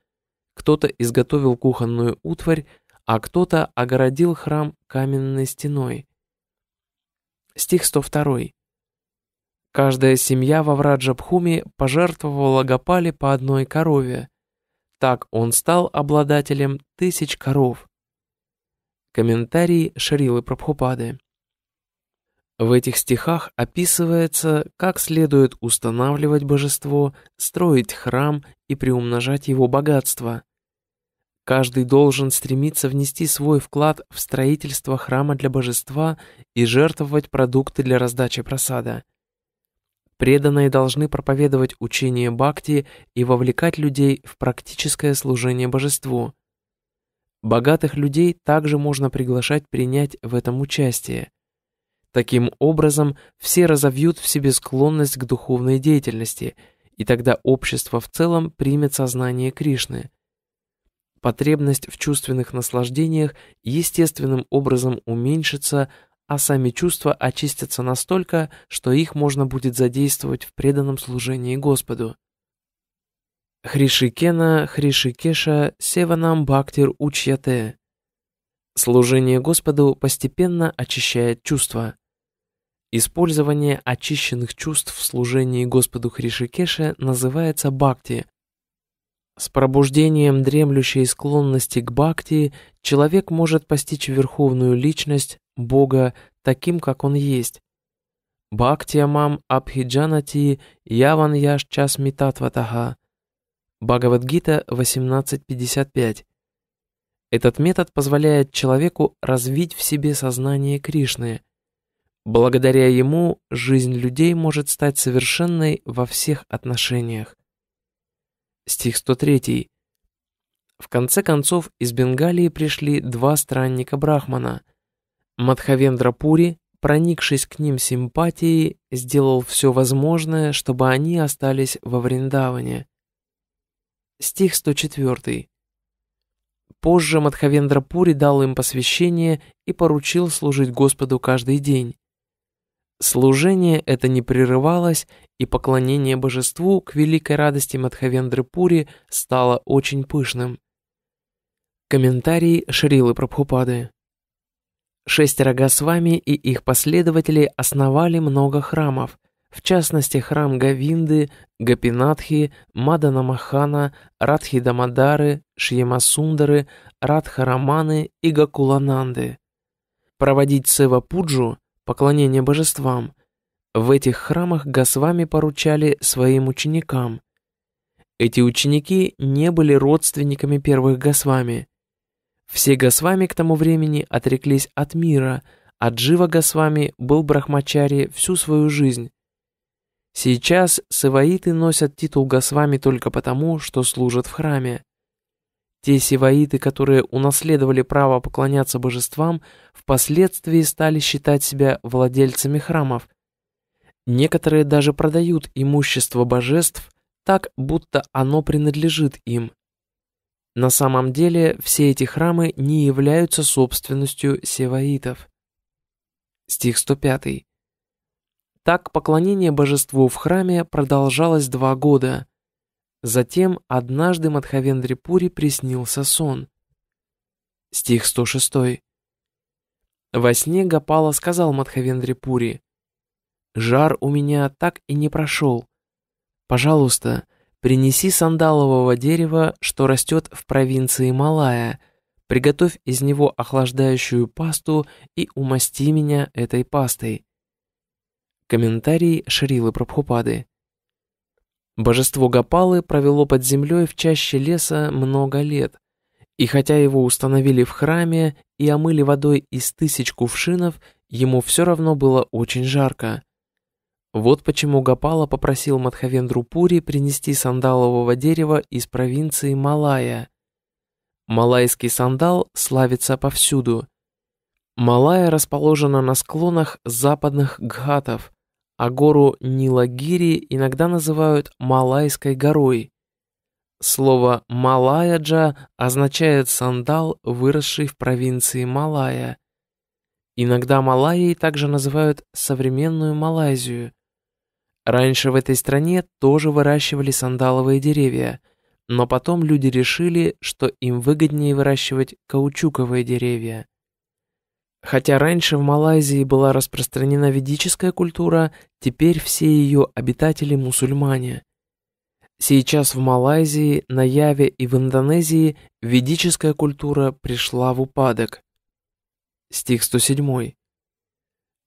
кто-то изготовил кухонную утварь, а кто-то огородил храм каменной стеной. Стих 102. Каждая семья во Враджабхуме пожертвовала Гапали по одной корове. Так он стал обладателем тысяч коров. Комментарий Шарилы Прабхупады. В этих стихах описывается, как следует устанавливать божество, строить храм и приумножать его богатство. Каждый должен стремиться внести свой вклад в строительство храма для божества и жертвовать продукты для раздачи просада. Преданные должны проповедовать учение бхакти и вовлекать людей в практическое служение божеству. Богатых людей также можно приглашать принять в этом участие. Таким образом, все разовьют в себе склонность к духовной деятельности, и тогда общество в целом примет сознание Кришны – Потребность в чувственных наслаждениях естественным образом уменьшится, а сами чувства очистятся настолько, что их можно будет задействовать в преданном служении Господу. Хришикена Хришикеша Севанам Бхактир Учьяте Служение Господу постепенно очищает чувства. Использование очищенных чувств в служении Господу Хришикеше называется бхакти, с пробуждением дремлющей склонности к бхакти человек может постичь верховную личность Бога таким, как он есть. Бхактия мам абхиджанати яван яш час митатватага. Бхагавадгита 18.55. Этот метод позволяет человеку развить в себе сознание Кришны. Благодаря ему жизнь людей может стать совершенной во всех отношениях стих 103. В конце концов, из Бенгалии пришли два странника Брахмана. Мадхавендра Пури, проникшись к ним симпатией, сделал все возможное, чтобы они остались во Вриндаване. Стих 104. Позже Мадхавендра Пури дал им посвящение и поручил служить Господу каждый день. Служение это не прерывалось и поклонение божеству к великой радости Мадхавендры Пури стало очень пышным. Комментарий Шрилы Прабхупады Шестеро Госвами и их последователи основали много храмов, в частности храм Гавинды, Гапинатхи, Маданамахана, Дамадары, Шьямасундары, Радхараманы и Гакулананды. Проводить Сева Пуджу, поклонение божествам, в этих храмах Госвами поручали своим ученикам. Эти ученики не были родственниками первых Госвами. Все Госвами к тому времени отреклись от мира, а Джива Госвами был брахмачари всю свою жизнь. Сейчас сиваиты носят титул Госвами только потому, что служат в храме. Те сиваиты, которые унаследовали право поклоняться божествам, впоследствии стали считать себя владельцами храмов – Некоторые даже продают имущество божеств так, будто оно принадлежит им. На самом деле все эти храмы не являются собственностью севаитов. Стих 105. Так поклонение божеству в храме продолжалось два года. Затем однажды Мадхавендре Пури приснился сон. Стих 106. Во сне Гапала сказал Мадхавендре Пури – Жар у меня так и не прошел. Пожалуйста, принеси сандалового дерева, что растет в провинции Малая, приготовь из него охлаждающую пасту и умасти меня этой пастой. Комментарий Шрилы Прабхупады. Божество Гапалы провело под землей в чаще леса много лет, и хотя его установили в храме и омыли водой из тысяч кувшинов, ему все равно было очень жарко. Вот почему Гапала попросил Мадхавендру Пури принести сандалового дерева из провинции Малая. Малайский сандал славится повсюду. Малая расположена на склонах западных гхатов, а гору Нилагири иногда называют Малайской горой. Слово «малаяджа» означает сандал, выросший в провинции Малая. Иногда Малайей также называют современную Малайзию – Раньше в этой стране тоже выращивали сандаловые деревья, но потом люди решили, что им выгоднее выращивать каучуковые деревья. Хотя раньше в Малайзии была распространена ведическая культура, теперь все ее обитатели мусульмане. Сейчас в Малайзии, на Яве и в Индонезии ведическая культура пришла в упадок. Стих 107.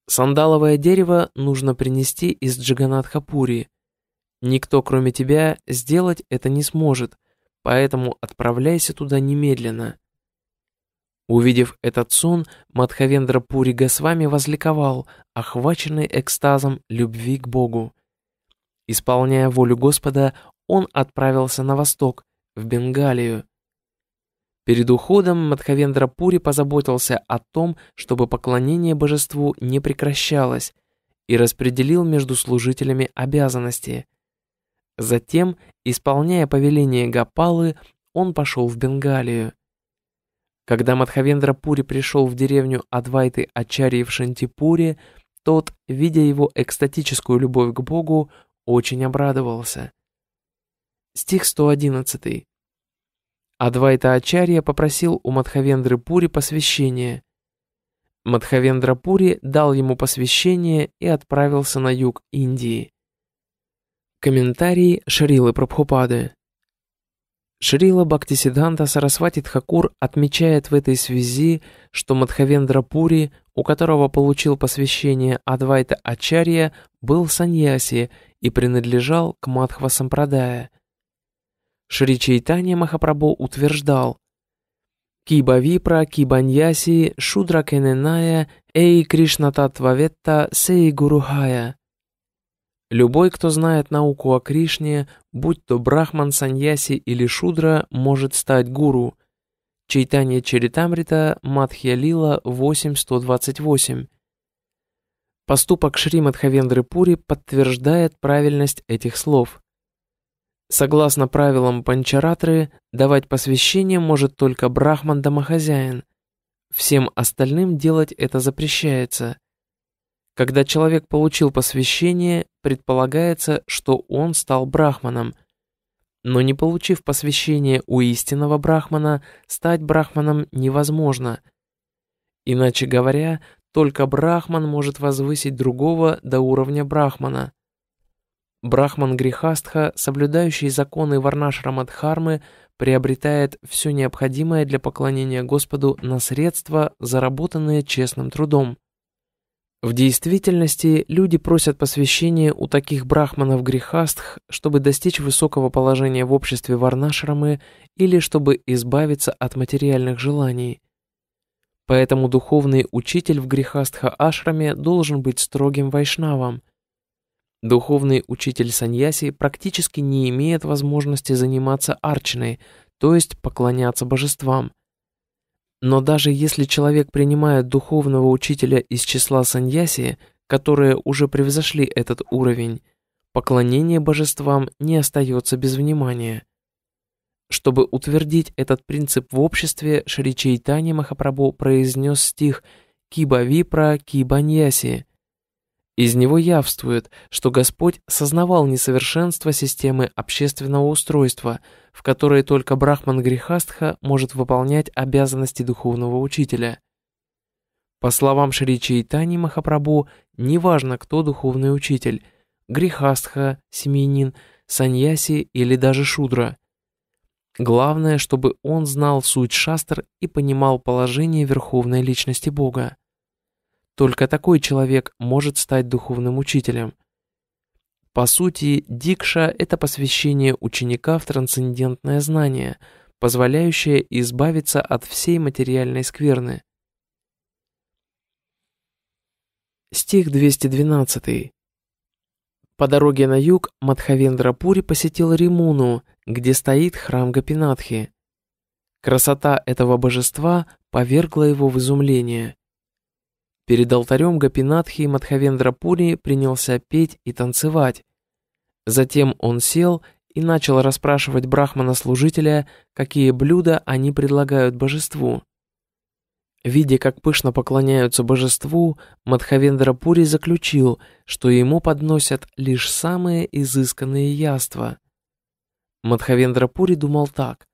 Сандаловое дерево нужно принести из Джиганатхапури. Никто, кроме тебя, сделать это не сможет, поэтому отправляйся туда немедленно. Увидев этот сон, Мадхавендра Пури Госвами возликовал, охваченный экстазом любви к Богу. Исполняя волю Господа, он отправился на восток, в Бенгалию, Перед уходом Мадхавендра Пури позаботился о том, чтобы поклонение божеству не прекращалось, и распределил между служителями обязанности. Затем, исполняя повеление Гапалы, он пошел в Бенгалию. Когда Мадхавендра Пури пришел в деревню Адвайты Ачарьи в Шантипуре, тот, видя его экстатическую любовь к Богу, очень обрадовался. Стих 111. Адвайта Ачарья попросил у Мадхавендры Пури посвящение. Мадхавендра Пури дал ему посвящение и отправился на юг Индии. Комментарий Шрилы Прабхупады Шрила Бхактисиданта Сарасвати Тхакур отмечает в этой связи, что Мадхавендра Пури, у которого получил посвящение Адвайта Ачарья, был саньяси и принадлежал к Мадхва Сампрадая – Шри Чайтанья Махапрабху утверждал «Кибавипра кибаньяси шудра кененая эй Кришна татваветта сей гурухая». Любой, кто знает науку о Кришне, будь то брахман, саньяси или шудра, может стать гуру. Чайтанья Чаритамрита, Мадхья Лила 8.128. Поступок Шри Мадхавендры Пури подтверждает правильность этих слов. Согласно правилам панчаратры, давать посвящение может только брахман-домохозяин. Всем остальным делать это запрещается. Когда человек получил посвящение, предполагается, что он стал брахманом. Но не получив посвящение у истинного брахмана, стать брахманом невозможно. Иначе говоря, только брахман может возвысить другого до уровня брахмана – Брахман Грихастха, соблюдающий законы Варнашрамадхармы, приобретает все необходимое для поклонения Господу на средства, заработанные честным трудом. В действительности люди просят посвящения у таких брахманов грехастх, чтобы достичь высокого положения в обществе варнашрамы или чтобы избавиться от материальных желаний. Поэтому духовный учитель в грехастха-ашраме должен быть строгим вайшнавом – Духовный учитель Саньяси практически не имеет возможности заниматься арчиной, то есть поклоняться божествам. Но даже если человек принимает духовного учителя из числа саньяси, которые уже превзошли этот уровень, поклонение божествам не остается без внимания. Чтобы утвердить этот принцип в обществе, Шри Чайтани Махапрабху произнес стих «Киба випра киба ньяси» Из него явствует, что Господь сознавал несовершенство системы общественного устройства, в которой только Брахман грихастха может выполнять обязанности духовного учителя. По словам Шри Чайтани Махапрабху, неважно, кто духовный учитель – грихастха, семьянин, саньяси или даже шудра. Главное, чтобы он знал суть шастр и понимал положение Верховной Личности Бога. Только такой человек может стать духовным учителем. По сути, дикша – это посвящение ученика в трансцендентное знание, позволяющее избавиться от всей материальной скверны. Стих 212. По дороге на юг Мадхавендра Пури посетил Римуну, где стоит храм Гапинатхи. Красота этого божества повергла его в изумление. Перед алтарем Гапинатхи Мадхавендрапури принялся петь и танцевать. Затем он сел и начал расспрашивать брахмана-служителя, какие блюда они предлагают божеству. Видя, как пышно поклоняются божеству, Мадхавендрапури заключил, что ему подносят лишь самые изысканные яства. Мадхавендрапури думал так.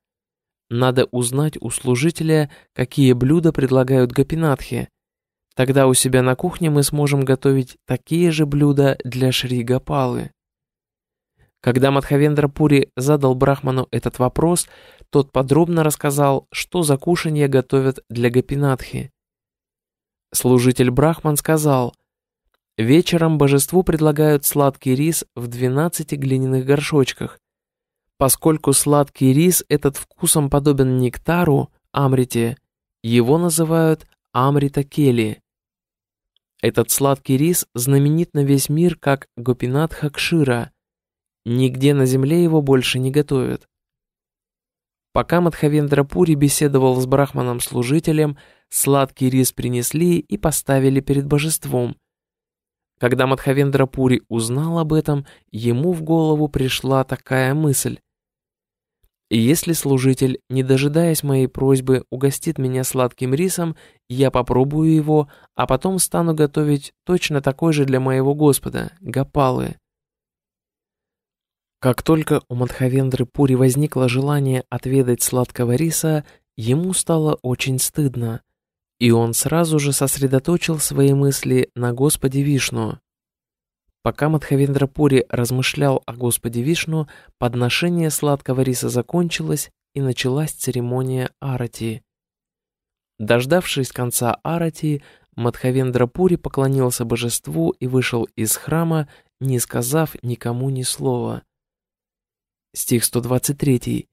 Надо узнать у служителя, какие блюда предлагают Гапинатхи. Тогда у себя на кухне мы сможем готовить такие же блюда для Шри Гапалы. Когда Мадхавендра Пури задал Брахману этот вопрос, тот подробно рассказал, что за кушанье готовят для Гапинатхи. Служитель Брахман сказал, «Вечером божеству предлагают сладкий рис в 12 глиняных горшочках. Поскольку сладкий рис этот вкусом подобен нектару, амрите, его называют амрита кели. Этот сладкий рис знаменит на весь мир как гопинат хакшира. Нигде на земле его больше не готовят. Пока Пури беседовал с брахманом-служителем, сладкий рис принесли и поставили перед божеством. Когда Пури узнал об этом, ему в голову пришла такая мысль. И если служитель, не дожидаясь моей просьбы, угостит меня сладким рисом, я попробую его, а потом стану готовить точно такой же для моего Господа, гапалы. Как только у Мадхавендры Пури возникло желание отведать сладкого риса, ему стало очень стыдно, и он сразу же сосредоточил свои мысли на Господе Вишну. Пока Мадхавендрапури размышлял о Господе Вишну, подношение сладкого риса закончилось и началась церемония арати. Дождавшись конца арати, Мадхавендрапури поклонился божеству и вышел из храма, не сказав никому ни слова. Стих 123.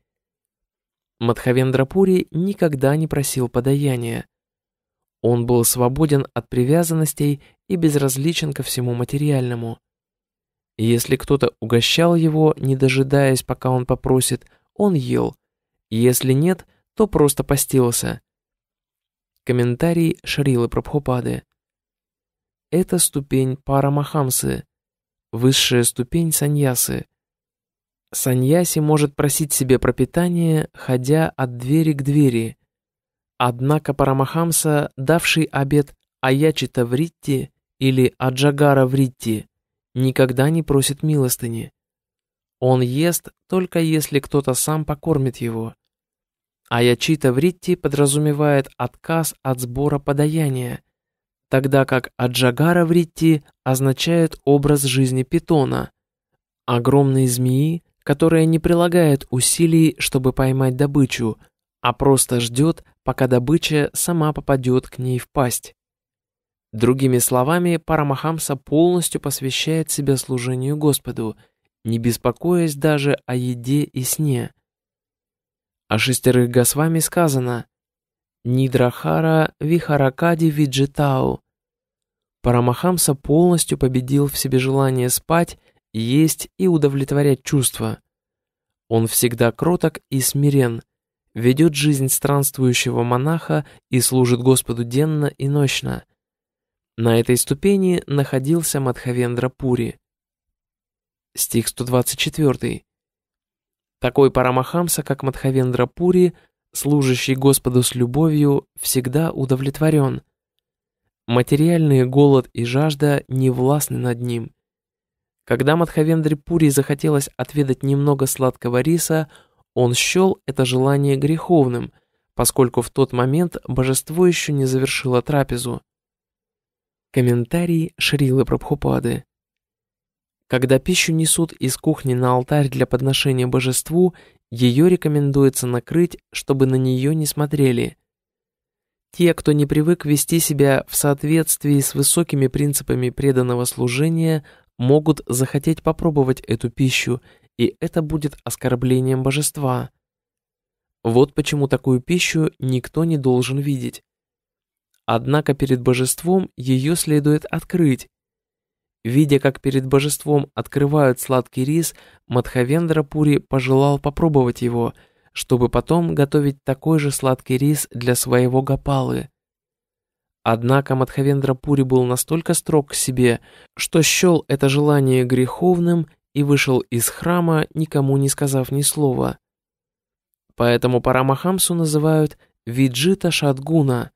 Мадхавендрапури никогда не просил подаяния. Он был свободен от привязанностей и безразличен ко всему материальному. Если кто-то угощал его, не дожидаясь, пока он попросит, он ел. Если нет, то просто постился. Комментарий Шарилы Прабхупады. Это ступень Парамахамсы, высшая ступень Саньясы. Саньяси может просить себе пропитание, ходя от двери к двери, Однако Парамахамса, давший обет Аячита Вритти или Аджагара Вритти, никогда не просит милостыни. Он ест только если кто-то сам покормит его. Аячита Вритти подразумевает отказ от сбора подаяния, тогда как Аджагара Вритти означает образ жизни питона, огромной змеи, которая не прилагает усилий, чтобы поймать добычу, а просто ждет, пока добыча сама попадет к ней в пасть. Другими словами, Парамахамса полностью посвящает себя служению Господу, не беспокоясь даже о еде и сне. О шестерых Госвами сказано «Нидрахара вихаракади виджитау». Парамахамса полностью победил в себе желание спать, есть и удовлетворять чувства. Он всегда кроток и смирен – ведет жизнь странствующего монаха и служит Господу денно и ночно. На этой ступени находился Мадхавендра Пури. Стих 124. Такой парамахамса, как Мадхавендра Пури, служащий Господу с любовью, всегда удовлетворен. Материальный голод и жажда не властны над ним. Когда Мадхавендре Пури захотелось отведать немного сладкого риса, он счел это желание греховным, поскольку в тот момент божество еще не завершило трапезу. Комментарий Шрилы Прабхупады Когда пищу несут из кухни на алтарь для подношения божеству, ее рекомендуется накрыть, чтобы на нее не смотрели. Те, кто не привык вести себя в соответствии с высокими принципами преданного служения, могут захотеть попробовать эту пищу – и это будет оскорблением божества. Вот почему такую пищу никто не должен видеть. Однако перед божеством ее следует открыть. Видя, как перед божеством открывают сладкий рис, Мадхавендра Пури пожелал попробовать его, чтобы потом готовить такой же сладкий рис для своего гопалы. Однако Мадхавендра Пури был настолько строг к себе, что счел это желание греховным и вышел из храма, никому не сказав ни слова. Поэтому Парамахамсу называют Виджита Шадгуна,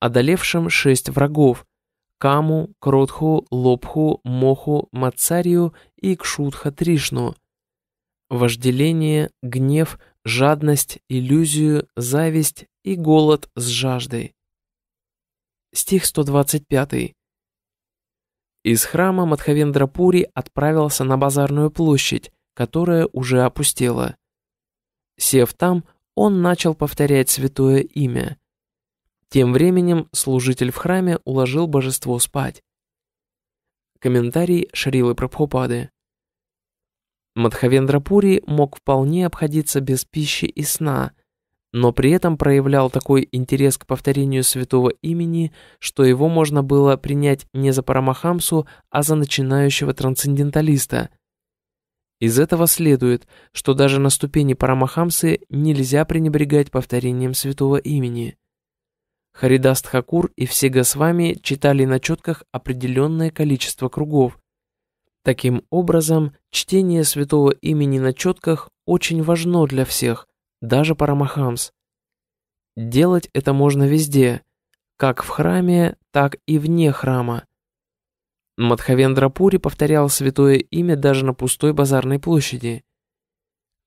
одолевшим шесть врагов – Каму, Кротху, Лопху, Моху, Мацарию и Кшутха Тришну. Вожделение, гнев, жадность, иллюзию, зависть и голод с жаждой. Стих 125. Из храма Мадхавендрапури отправился на базарную площадь, которая уже опустела. Сев там, он начал повторять святое имя. Тем временем служитель в храме уложил божество спать. Комментарий Шрилы Прабхупады. Мадхавендрапури мог вполне обходиться без пищи и сна – но при этом проявлял такой интерес к повторению святого имени, что его можно было принять не за Парамахамсу, а за начинающего трансценденталиста. Из этого следует, что даже на ступени Парамахамсы нельзя пренебрегать повторением святого имени. Харидаст Хакур и все Госвами читали на четках определенное количество кругов. Таким образом, чтение святого имени на четках очень важно для всех, даже Парамахамс. Делать это можно везде, как в храме, так и вне храма. Мадхавендрапури повторял святое имя даже на пустой базарной площади.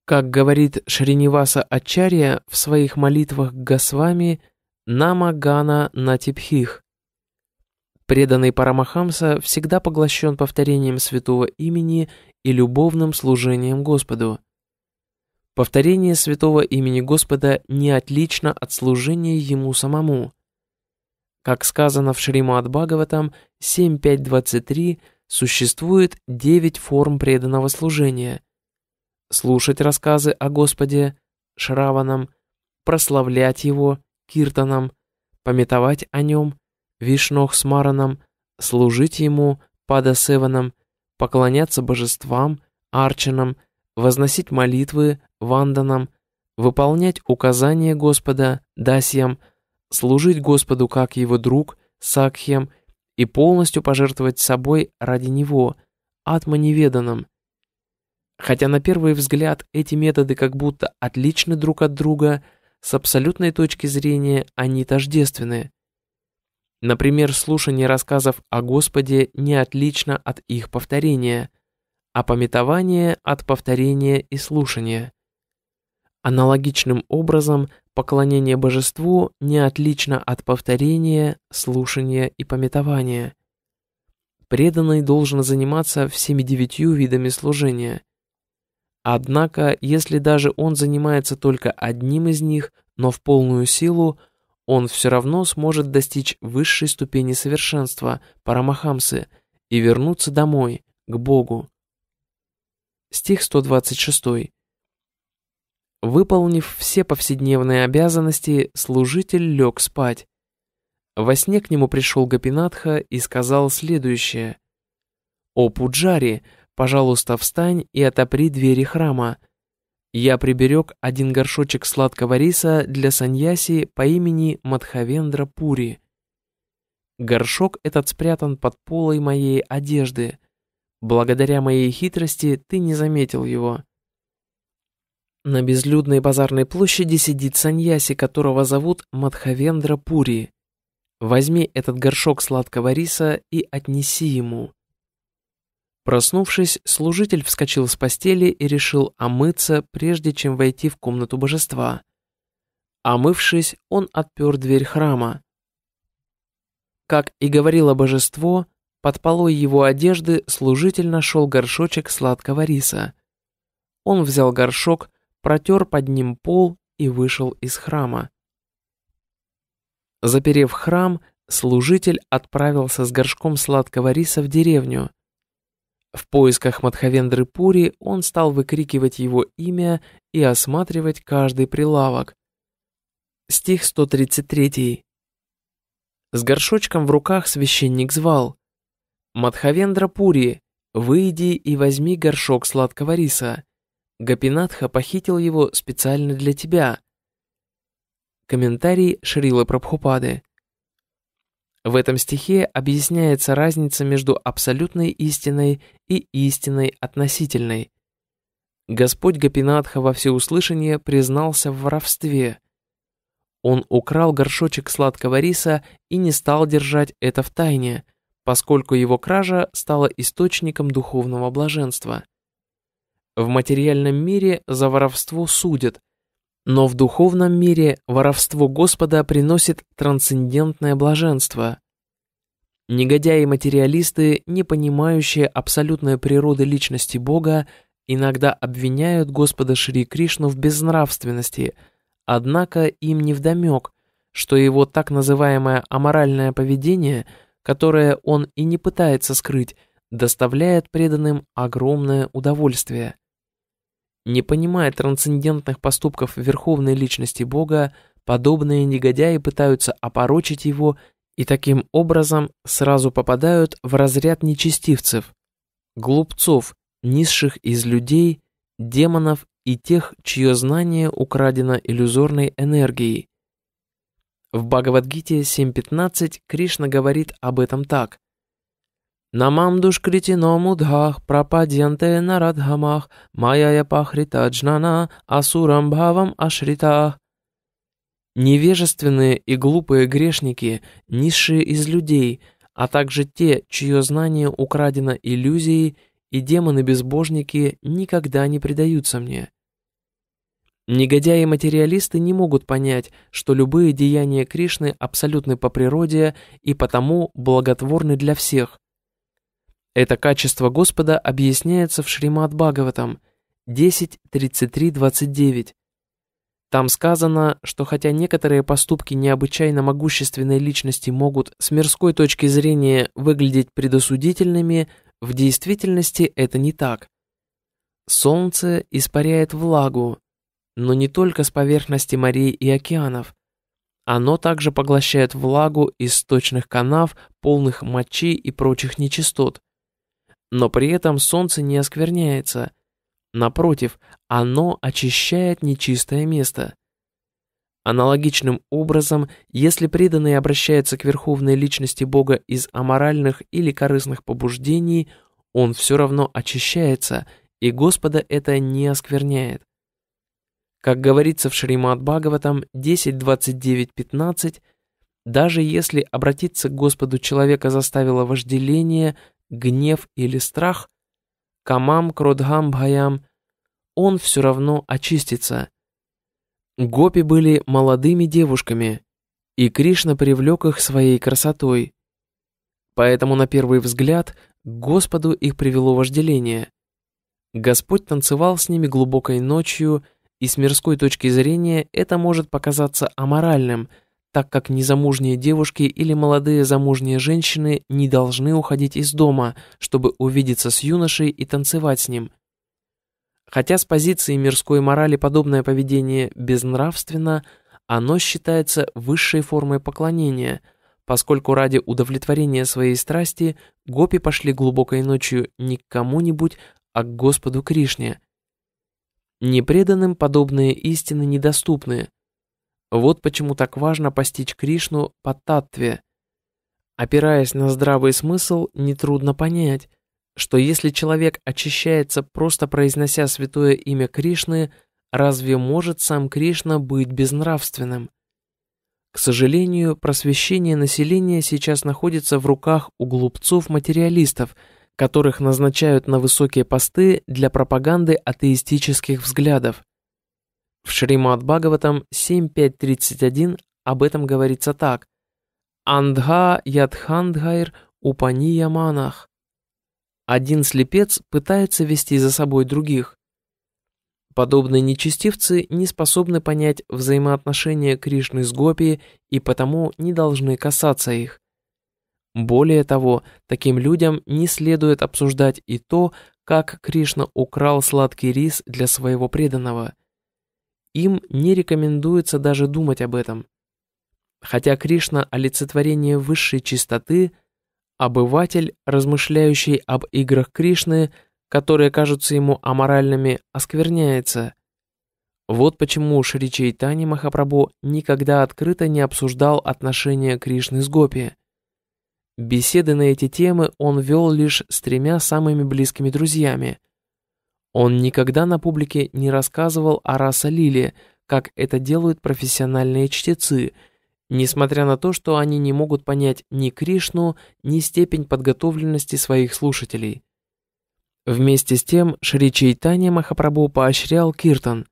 Как говорит Шриниваса Ачарья в своих молитвах к Госвами «Нама Гана Натипхих». Преданный Парамахамса всегда поглощен повторением святого имени и любовным служением Господу. Повторение святого имени Господа не отлично от служения Ему самому. Как сказано в Шримад Бхагаватам 7.5.23, существует девять форм преданного служения. Слушать рассказы о Господе, шраванам, прославлять Его, киртаном, пометовать о Нем, вишнох смараном, служить Ему, падасеваном, поклоняться божествам, арчанам, возносить молитвы, Ванданам выполнять указания Господа Дасьям, служить Господу как его друг Сакхем и полностью пожертвовать собой ради него, атманеведанным. Хотя на первый взгляд эти методы как будто отличны друг от друга, с абсолютной точки зрения они тождественны. Например, слушание рассказов о Господе не отлично от их повторения, а пометование от повторения и слушания – Аналогичным образом поклонение божеству не отлично от повторения, слушания и пометования. Преданный должен заниматься всеми девятью видами служения. Однако, если даже он занимается только одним из них, но в полную силу, он все равно сможет достичь высшей ступени совершенства, парамахамсы, и вернуться домой, к Богу. Стих 126. Выполнив все повседневные обязанности, служитель лег спать. Во сне к нему пришел Гапинатха и сказал следующее. «О, Пуджари, пожалуйста, встань и отопри двери храма. Я приберег один горшочек сладкого риса для саньяси по имени Мадхавендра Пури. Горшок этот спрятан под полой моей одежды. Благодаря моей хитрости ты не заметил его». На безлюдной базарной площади сидит саньяси, которого зовут Мадхавендра Пури. Возьми этот горшок сладкого риса и отнеси ему. Проснувшись, служитель вскочил с постели и решил омыться, прежде чем войти в комнату божества. Омывшись, он отпер дверь храма. Как и говорило божество, под полой его одежды служитель нашел горшочек сладкого риса. Он взял горшок, протер под ним пол и вышел из храма. Заперев храм, служитель отправился с горшком сладкого риса в деревню. В поисках Мадхавендры Пури он стал выкрикивать его имя и осматривать каждый прилавок. Стих 133. С горшочком в руках священник звал. «Мадхавендра Пури, выйди и возьми горшок сладкого риса. Гапинатха похитил его специально для тебя. Комментарий Шрилы Прабхупады. В этом стихе объясняется разница между абсолютной истиной и истиной относительной. Господь Гапинатха во всеуслышание признался в воровстве. Он украл горшочек сладкого риса и не стал держать это в тайне, поскольку его кража стала источником духовного блаженства. В материальном мире за воровство судят, но в духовном мире воровство Господа приносит трансцендентное блаженство. Негодяи-материалисты, не понимающие абсолютной природы личности Бога, иногда обвиняют Господа Шри Кришну в безнравственности, однако им невдомек, что его так называемое аморальное поведение, которое он и не пытается скрыть, доставляет преданным огромное удовольствие. Не понимая трансцендентных поступков верховной личности Бога, подобные негодяи пытаются опорочить его и таким образом сразу попадают в разряд нечестивцев, глупцов, низших из людей, демонов и тех, чье знание украдено иллюзорной энергией. В Бхагавадгите 7.15 Кришна говорит об этом так. Намам душкритином удгах, пропаденте на радхамах, майая пахрита джнана, асурам бхавам ашритах. Невежественные и глупые грешники, низшие из людей, а также те, чье знание украдено иллюзией, и демоны-безбожники никогда не предаются мне. Негодяи-материалисты не могут понять, что любые деяния Кришны абсолютны по природе и потому благотворны для всех, это качество Господа объясняется в Шримад Бхагаватам 10.33.29. Там сказано, что хотя некоторые поступки необычайно могущественной личности могут с мирской точки зрения выглядеть предосудительными, в действительности это не так. Солнце испаряет влагу, но не только с поверхности морей и океанов. Оно также поглощает влагу из сточных канав, полных мочи и прочих нечистот но при этом солнце не оскверняется. Напротив, оно очищает нечистое место. Аналогичным образом, если преданный обращается к верховной личности Бога из аморальных или корыстных побуждений, он все равно очищается, и Господа это не оскверняет. Как говорится в Шримад Бхагаватам 10.29.15, даже если обратиться к Господу человека заставило вожделение, гнев или страх, камам кродгам бхаям, он все равно очистится. Гопи были молодыми девушками, и Кришна привлек их своей красотой. Поэтому на первый взгляд Господу их привело вожделение. Господь танцевал с ними глубокой ночью, и с мирской точки зрения это может показаться аморальным – так как незамужние девушки или молодые замужние женщины не должны уходить из дома, чтобы увидеться с юношей и танцевать с ним. Хотя с позиции мирской морали подобное поведение безнравственно, оно считается высшей формой поклонения, поскольку ради удовлетворения своей страсти гопи пошли глубокой ночью не к кому-нибудь, а к Господу Кришне. Непреданным подобные истины недоступны – вот почему так важно постичь Кришну по таттве. Опираясь на здравый смысл, нетрудно понять, что если человек очищается, просто произнося святое имя Кришны, разве может сам Кришна быть безнравственным? К сожалению, просвещение населения сейчас находится в руках у глупцов-материалистов, которых назначают на высокие посты для пропаганды атеистических взглядов. В Шримад Бхагаватам 7.5.31 об этом говорится так. «Андха упани яманах. Один слепец пытается вести за собой других. Подобные нечестивцы не способны понять взаимоотношения Кришны с Гопи и потому не должны касаться их. Более того, таким людям не следует обсуждать и то, как Кришна украл сладкий рис для своего преданного – им не рекомендуется даже думать об этом. Хотя Кришна – олицетворение высшей чистоты, обыватель, размышляющий об играх Кришны, которые кажутся ему аморальными, оскверняется. Вот почему Шри Чайтани Махапрабху никогда открыто не обсуждал отношения Кришны с Гопи. Беседы на эти темы он вел лишь с тремя самыми близкими друзьями – он никогда на публике не рассказывал о Раса-Лиле, как это делают профессиональные чтецы, несмотря на то, что они не могут понять ни Кришну, ни степень подготовленности своих слушателей. Вместе с тем Шри Чайтанья Махапрабху поощрял киртан,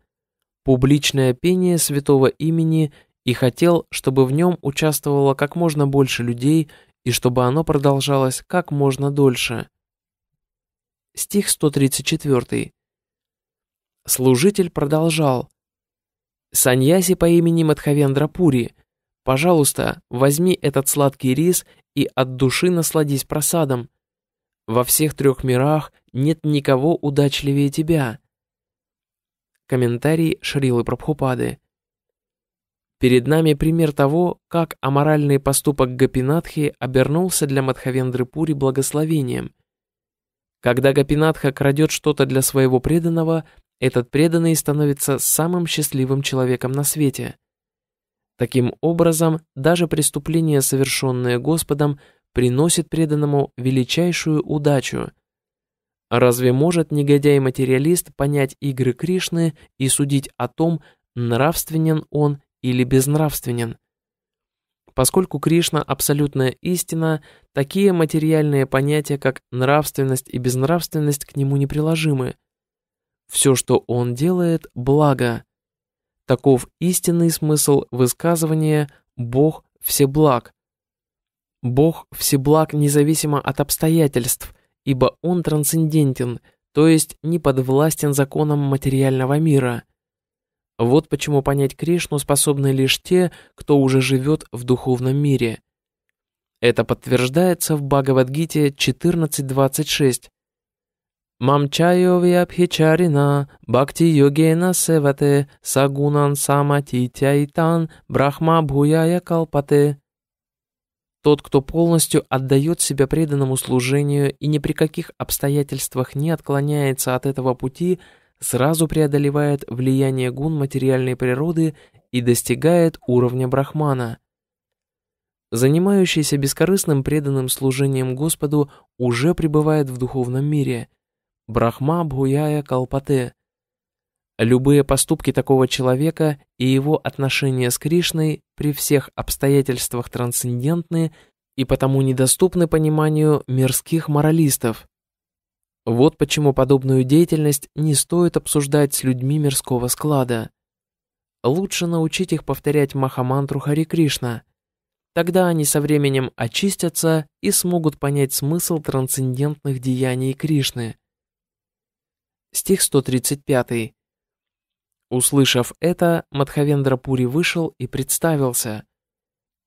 публичное пение святого имени и хотел, чтобы в нем участвовало как можно больше людей и чтобы оно продолжалось как можно дольше стих 134. Служитель продолжал. «Саньяси по имени Мадхавендра Пури, пожалуйста, возьми этот сладкий рис и от души насладись просадом. Во всех трех мирах нет никого удачливее тебя». Комментарий Шрилы Прабхупады. Перед нами пример того, как аморальный поступок Гапинатхи обернулся для Мадхавендры Пури благословением – когда Гапинатха крадет что-то для своего преданного, этот преданный становится самым счастливым человеком на свете. Таким образом, даже преступление, совершенное Господом, приносит преданному величайшую удачу. Разве может негодяй-материалист понять игры Кришны и судить о том, нравственен он или безнравственен? Поскольку Кришна – абсолютная истина, такие материальные понятия, как нравственность и безнравственность, к нему неприложимы. Все, что он делает – благо. Таков истинный смысл высказывания «Бог всеблаг». Бог всеблаг независимо от обстоятельств, ибо он трансцендентен, то есть не подвластен законам материального мира – вот почему понять Кришну способны лишь те, кто уже живет в духовном мире. Это подтверждается в Бхагавадгите 14.26. Мамчайовиабхичарина бхакти йогена севате сагунан самати тяйтан брахма бхуяя калпате. Тот, кто полностью отдает себя преданному служению и ни при каких обстоятельствах не отклоняется от этого пути – сразу преодолевает влияние гун материальной природы и достигает уровня брахмана. Занимающийся бескорыстным преданным служением Господу уже пребывает в духовном мире. Брахма Бхуяя Калпате. Любые поступки такого человека и его отношения с Кришной при всех обстоятельствах трансцендентны и потому недоступны пониманию мирских моралистов – вот почему подобную деятельность не стоит обсуждать с людьми мирского склада. Лучше научить их повторять Махамантру Хари Кришна. Тогда они со временем очистятся и смогут понять смысл трансцендентных деяний Кришны. Стих 135. Услышав это, Мадхавендра Пури вышел и представился.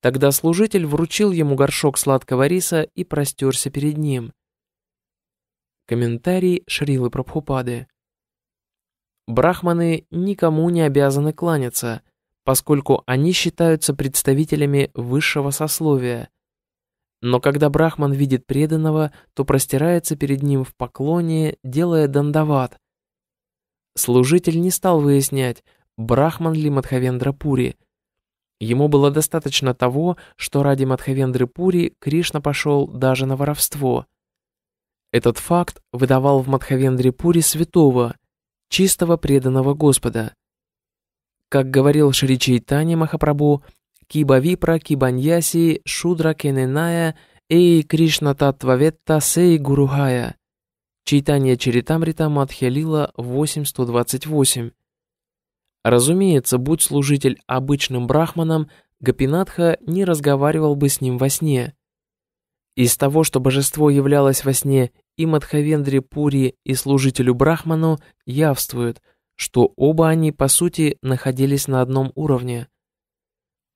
Тогда служитель вручил ему горшок сладкого риса и простерся перед ним – Комментарий Шрилы Прабхупады. Брахманы никому не обязаны кланяться, поскольку они считаются представителями высшего сословия. Но когда брахман видит преданного, то простирается перед ним в поклоне, делая дандават. Служитель не стал выяснять, брахман ли Мадхавендра Пури. Ему было достаточно того, что ради Мадхавендры Пури Кришна пошел даже на воровство – этот факт выдавал в Пури святого, чистого преданного Господа. Как говорил Шри Чайтани Махапрабху, Киба Випра, Кибаньяси, Шудра Кененая, Эй Кришна татваветта Сей Гуругая. Чайтанья Чаритамрита Мадхьялила 8128. Разумеется, будь служитель обычным брахманом, Гапинатха не разговаривал бы с ним во сне. Из того, что божество являлось во сне и Мадхавендре Пури, и служителю Брахману явствуют, что оба они, по сути, находились на одном уровне.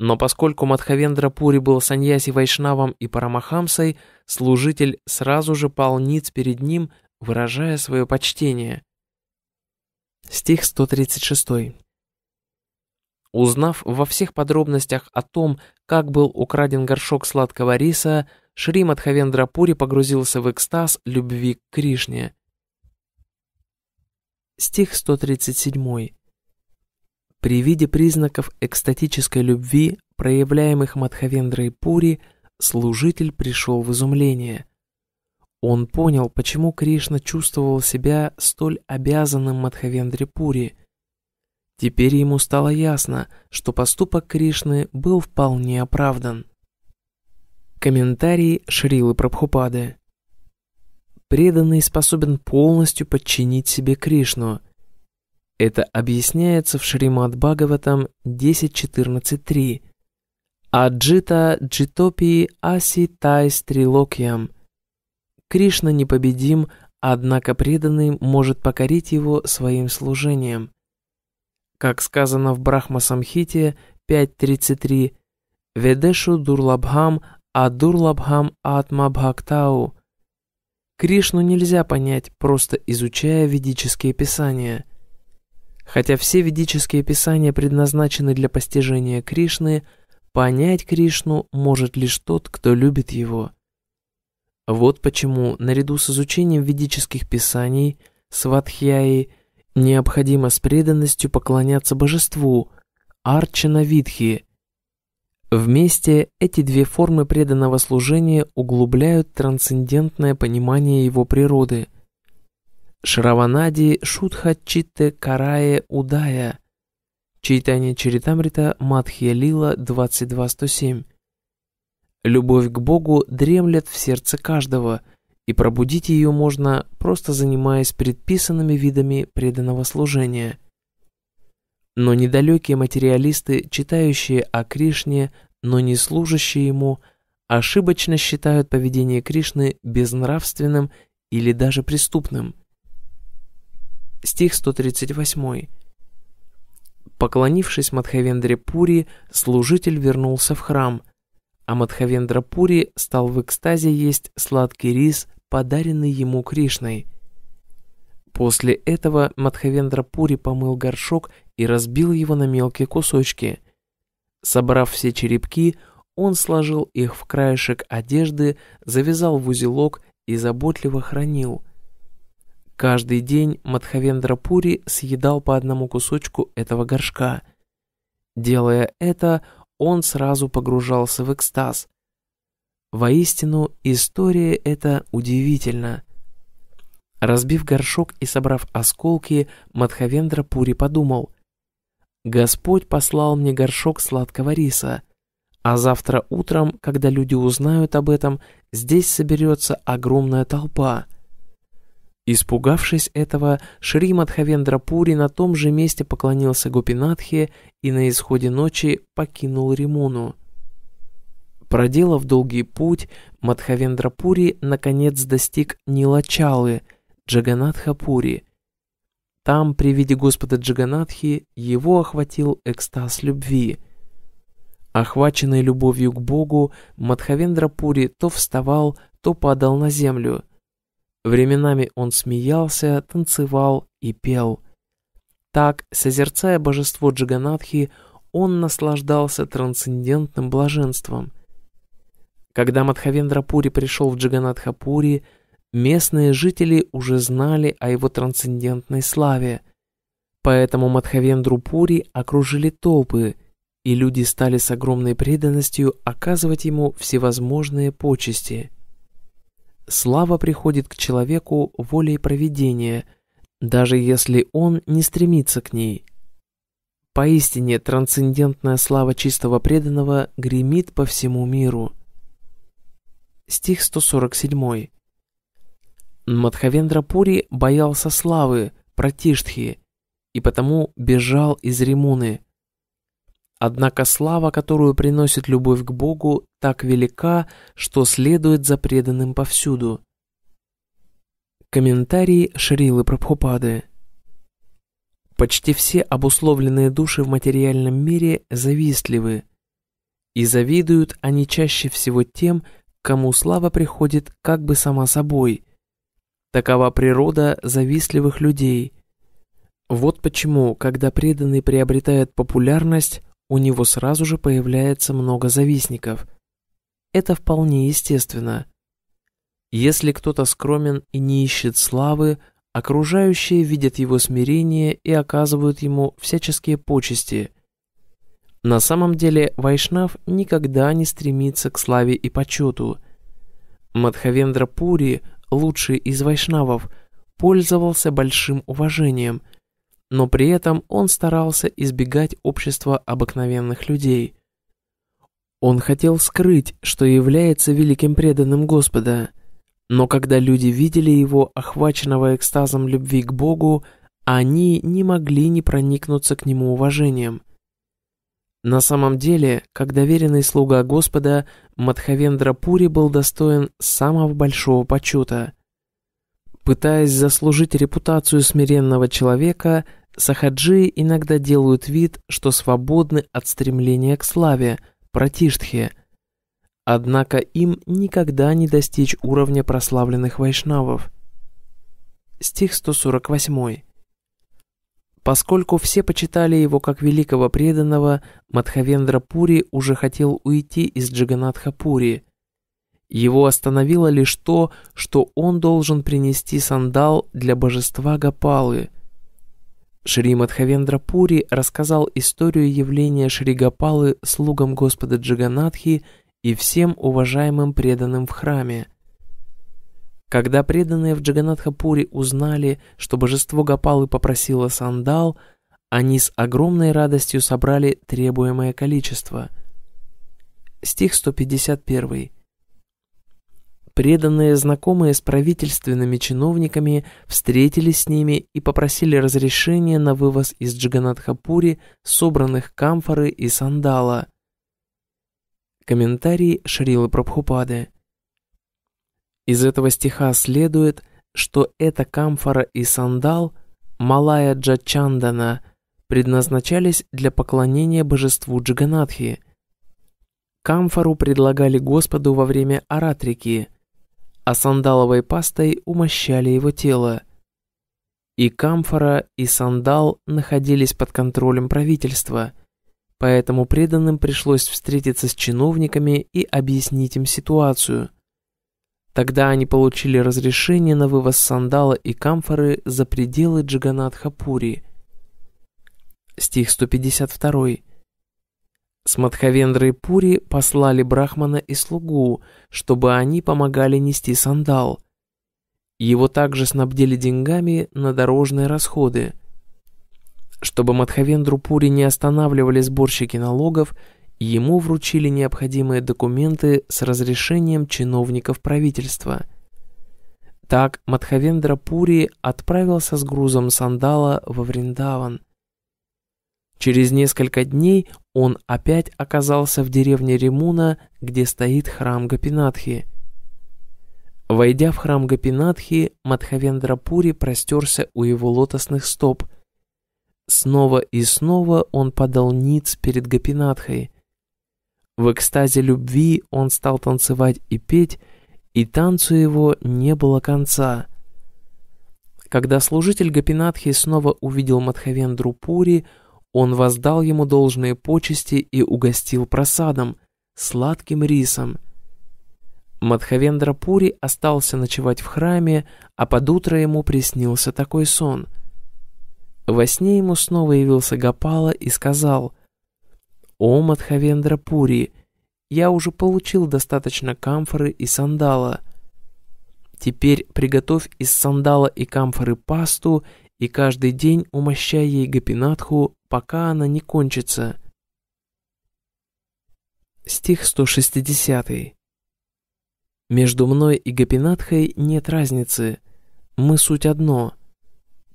Но поскольку Мадхавендра Пури был саньяси Вайшнавом и Парамахамсой, служитель сразу же пал ниц перед ним, выражая свое почтение. Стих 136. Узнав во всех подробностях о том, как был украден горшок сладкого риса, Шри Мадхавендрапури погрузился в экстаз любви к Кришне. Стих 137. При виде признаков экстатической любви, проявляемых Мадхавендрой Пури, служитель пришел в изумление. Он понял, почему Кришна чувствовал себя столь обязанным Мадхавендре Пури. Теперь ему стало ясно, что поступок Кришны был вполне оправдан комментарии Шрилы Прабхупады. Преданный способен полностью подчинить себе Кришну. Это объясняется в Шримад Бхагаватам 10.14.3 «Аджита джитопи аси Тай трилокьям» Кришна непобедим, однако преданный может покорить его своим служением. Как сказано в Брахма Самхите 5.33 «Ведешу дурлабхам Адурлабхам Атма Бхактау. Кришну нельзя понять, просто изучая ведические писания. Хотя все ведические писания предназначены для постижения Кришны, понять Кришну может лишь тот, кто любит его. Вот почему, наряду с изучением ведических писаний, сватхьяи, необходимо с преданностью поклоняться божеству, арчана видхи, Вместе эти две формы преданного служения углубляют трансцендентное понимание его природы. Шраванади Шудха Читте Карае Удая. Читание Чаритамрита Мадхья Лила 22.107. Любовь к Богу дремлет в сердце каждого, и пробудить ее можно, просто занимаясь предписанными видами преданного служения – но недалекие материалисты, читающие о Кришне, но не служащие ему, ошибочно считают поведение Кришны безнравственным или даже преступным. Стих 138. Поклонившись Мадхавендре Пури, служитель вернулся в храм, а Мадхавендра Пури стал в экстазе есть сладкий рис, подаренный ему Кришной. После этого Мадхавендра Пури помыл горшок и разбил его на мелкие кусочки. Собрав все черепки, он сложил их в краешек одежды, завязал в узелок и заботливо хранил. Каждый день Мадхавендра Пури съедал по одному кусочку этого горшка. Делая это, он сразу погружался в экстаз. Воистину, история эта удивительна. Разбив горшок и собрав осколки, Мадхавендра Пури подумал, Господь послал мне горшок сладкого риса, а завтра утром, когда люди узнают об этом, здесь соберется огромная толпа». Испугавшись этого, Шри Мадхавендрапури на том же месте поклонился Гопинатхе и на исходе ночи покинул Римуну. Проделав долгий путь, Мадхавендрапури наконец достиг Нилачалы, Джаганатхапури, там, при виде Господа Джаганатхи, его охватил экстаз любви. Охваченный любовью к Богу, Мадхавендра Пури то вставал, то падал на землю. Временами он смеялся, танцевал и пел. Так, созерцая божество Джаганатхи, он наслаждался трансцендентным блаженством. Когда Мадхавендра Пури пришел в Джаганатхапури, Пури, Местные жители уже знали о его трансцендентной славе, поэтому Мадхавендру Пури окружили толпы, и люди стали с огромной преданностью оказывать ему всевозможные почести. Слава приходит к человеку волей провидения, даже если он не стремится к ней. Поистине трансцендентная слава чистого преданного гремит по всему миру. Стих 147. Мадхавендрапури боялся славы, протиштхи, и потому бежал из Римуны. Однако слава, которую приносит любовь к Богу, так велика, что следует за преданным повсюду. Комментарий Шрилы Прабхупады Почти все обусловленные души в материальном мире завистливы, и завидуют они чаще всего тем, кому слава приходит как бы сама собой – Такова природа завистливых людей. Вот почему, когда преданный приобретает популярность, у него сразу же появляется много завистников. Это вполне естественно. Если кто-то скромен и не ищет славы, окружающие видят его смирение и оказывают ему всяческие почести. На самом деле Вайшнав никогда не стремится к славе и почету. Мадхавендра Пури лучший из вайшнавов, пользовался большим уважением, но при этом он старался избегать общества обыкновенных людей. Он хотел скрыть, что является великим преданным Господа, но когда люди видели его, охваченного экстазом любви к Богу, они не могли не проникнуться к нему уважением – на самом деле, как доверенный слуга Господа, Мадхавендра Пури был достоин самого большого почета. Пытаясь заслужить репутацию смиренного человека, сахаджи иногда делают вид, что свободны от стремления к славе, пратиштхе. Однако им никогда не достичь уровня прославленных вайшнавов. Стих 148. Поскольку все почитали его как великого преданного, Мадхавендра Пури уже хотел уйти из Джаганатха Пури. Его остановило лишь то, что он должен принести сандал для божества Гапалы. Шри Мадхавендра Пури рассказал историю явления Шри Гапалы слугам Господа Джаганатхи и всем уважаемым преданным в храме – когда преданные в Джаганатхапуре узнали, что божество Гапалы попросило сандал, они с огромной радостью собрали требуемое количество. Стих 151. Преданные знакомые с правительственными чиновниками встретились с ними и попросили разрешения на вывоз из Джаганатхапури собранных камфоры и сандала. Комментарий Шрилы Прабхупады. Из этого стиха следует, что эта камфора и сандал, малая джачандана, предназначались для поклонения божеству Джаганатхи. Камфору предлагали Господу во время аратрики, а сандаловой пастой умощали его тело. И камфора, и сандал находились под контролем правительства, поэтому преданным пришлось встретиться с чиновниками и объяснить им ситуацию – Тогда они получили разрешение на вывоз сандала и камфоры за пределы Джиганатхапури. Стих 152. С Мадхавендрой Пури послали Брахмана и слугу, чтобы они помогали нести сандал. Его также снабдили деньгами на дорожные расходы. Чтобы Мадхавендру Пури не останавливали сборщики налогов, Ему вручили необходимые документы с разрешением чиновников правительства. Так Мадхавендра Пури отправился с грузом сандала во Вриндаван. Через несколько дней он опять оказался в деревне Римуна, где стоит храм Гапинатхи. Войдя в храм Гапинатхи, Мадхавендра Пури простерся у его лотосных стоп. Снова и снова он подал ниц перед Гапинатхой – в экстазе любви он стал танцевать и петь, и танцу его не было конца. Когда служитель Гапинатхи снова увидел Мадхавендру Пури, он воздал ему должные почести и угостил просадом, сладким рисом. Мадхавендра Пури остался ночевать в храме, а под утро ему приснился такой сон. Во сне ему снова явился Гапала и сказал «О, Мадхавендра Пури, я уже получил достаточно камфоры и сандала. Теперь приготовь из сандала и камфоры пасту и каждый день умощай ей гапинатху, пока она не кончится». Стих 160. «Между мной и гапинатхой нет разницы. Мы суть одно —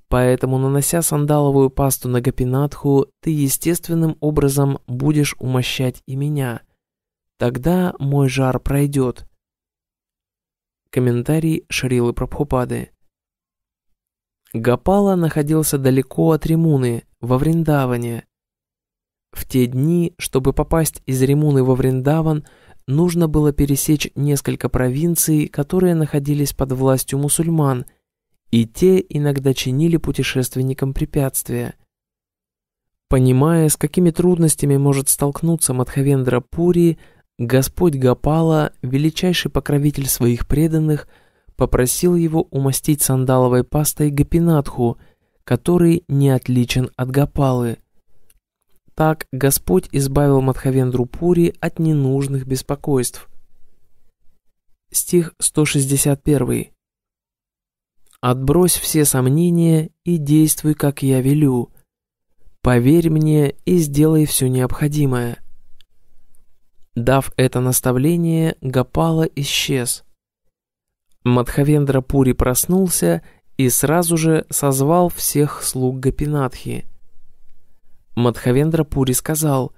Поэтому, нанося сандаловую пасту на Гапинатху, ты естественным образом будешь умощать и меня. Тогда мой жар пройдет. Комментарий Шрилы Прабхупады. Гапала находился далеко от Римуны, во Вриндаване. В те дни, чтобы попасть из Римуны во Вриндаван, нужно было пересечь несколько провинций, которые находились под властью мусульман – и те иногда чинили путешественникам препятствия. Понимая, с какими трудностями может столкнуться Мадхавендра Пури, Господь Гапала, величайший покровитель своих преданных, попросил его умастить сандаловой пастой Гапинатху, который не отличен от Гапалы. Так Господь избавил Мадхавендру Пури от ненужных беспокойств. Стих 161. Отбрось все сомнения и действуй, как я велю. Поверь мне и сделай все необходимое». Дав это наставление, Гапала исчез. Мадхавендра Пури проснулся и сразу же созвал всех слуг Гапинатхи. Мадхавендра Пури сказал,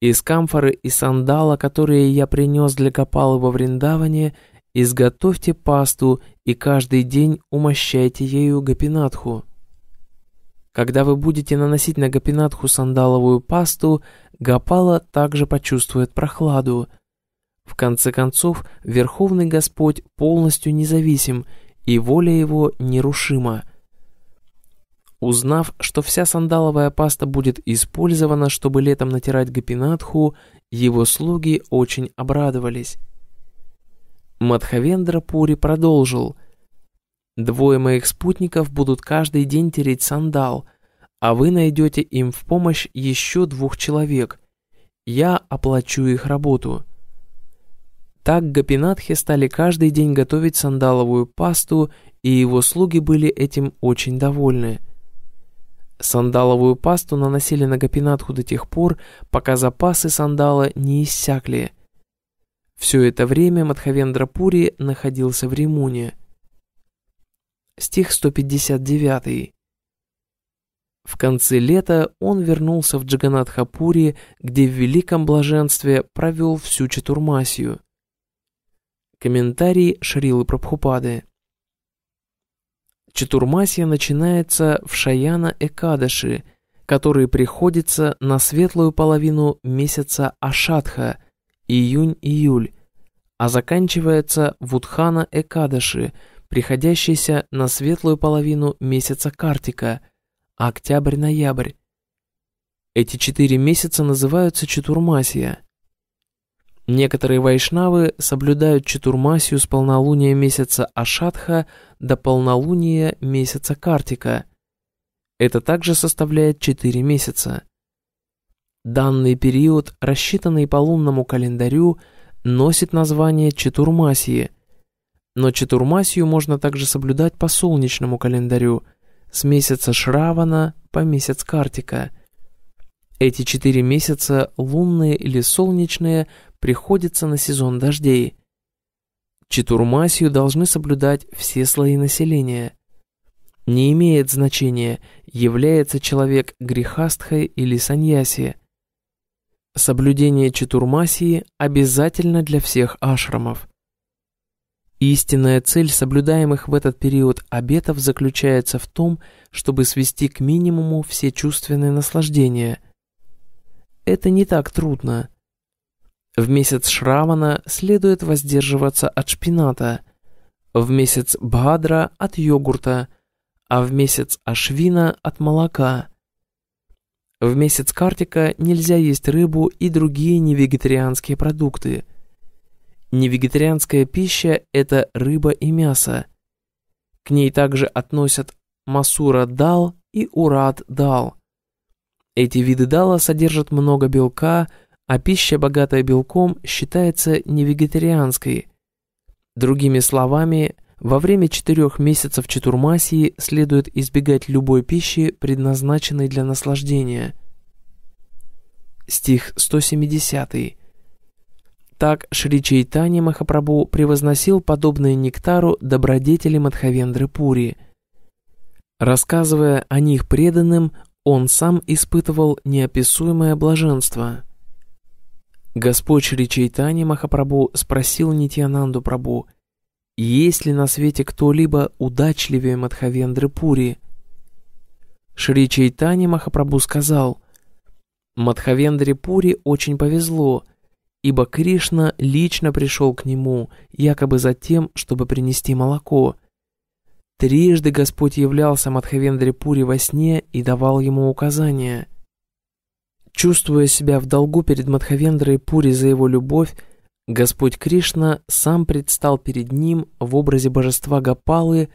«Из камфоры и сандала, которые я принес для Гапалы во Вриндаване, — Изготовьте пасту и каждый день умощайте ею гапинатху. Когда вы будете наносить на гапинатху сандаловую пасту, гапала также почувствует прохладу. В конце концов, Верховный Господь полностью независим, и воля его нерушима. Узнав, что вся сандаловая паста будет использована, чтобы летом натирать гапинатху, его слуги очень обрадовались. Мадхавендра Пури продолжил. «Двое моих спутников будут каждый день тереть сандал, а вы найдете им в помощь еще двух человек. Я оплачу их работу». Так гапинатхи стали каждый день готовить сандаловую пасту, и его слуги были этим очень довольны. Сандаловую пасту наносили на гапинатху до тех пор, пока запасы сандала не иссякли – все это время Мадхавендра Пури находился в Римуне. Стих 159. В конце лета он вернулся в Джаганатхапури, где в великом блаженстве провел всю Чатурмасию. Комментарий Шрилы Прабхупады. Чатурмасия начинается в Шаяна-Экадаши, который приходится на светлую половину месяца Ашатха, июнь-июль, а заканчивается Вудхана Экадаши, приходящийся на светлую половину месяца Картика, а октябрь-ноябрь. Эти четыре месяца называются Чатурмасия. Некоторые вайшнавы соблюдают Чатурмасию с полнолуния месяца Ашатха до полнолуния месяца Картика. Это также составляет четыре месяца. Данный период, рассчитанный по лунному календарю, носит название Четурмасии, но Четурмасию можно также соблюдать по солнечному календарю с месяца Шравана по месяц Картика. Эти четыре месяца, лунные или солнечные, приходятся на сезон дождей. Четурмасию должны соблюдать все слои населения – не имеет значения, является человек грехастхой или саньяси. Соблюдение чатурмасии обязательно для всех ашрамов. Истинная цель соблюдаемых в этот период обетов заключается в том, чтобы свести к минимуму все чувственные наслаждения. Это не так трудно. В месяц Шравана следует воздерживаться от шпината, в месяц Бхадра от йогурта, а в месяц Ашвина от молока – в месяц картика нельзя есть рыбу и другие невегетарианские продукты. Невегетарианская пища – это рыба и мясо. К ней также относят масура дал и урад дал. Эти виды дала содержат много белка, а пища, богатая белком, считается невегетарианской. Другими словами, во время четырех месяцев чатурмасии следует избегать любой пищи, предназначенной для наслаждения. Стих 170. Так Шри Чайтани Махапрабху превозносил подобные нектару добродетели Мадхавендры Пури. Рассказывая о них преданным, он сам испытывал неописуемое блаженство. Господь Шри Чайтани Махапрабху спросил Нитьянанду Прабху, есть ли на свете кто-либо удачливее Мадхавендры Пури? Шри Чайтани Махапрабху сказал, Мадхавендре Пури очень повезло, ибо Кришна лично пришел к нему, якобы за тем, чтобы принести молоко. Трижды Господь являлся Мадхавендре Пури во сне и давал ему указания. Чувствуя себя в долгу перед Мадхавендрой Пури за его любовь, Господь Кришна сам предстал перед ним в образе божества Гапалы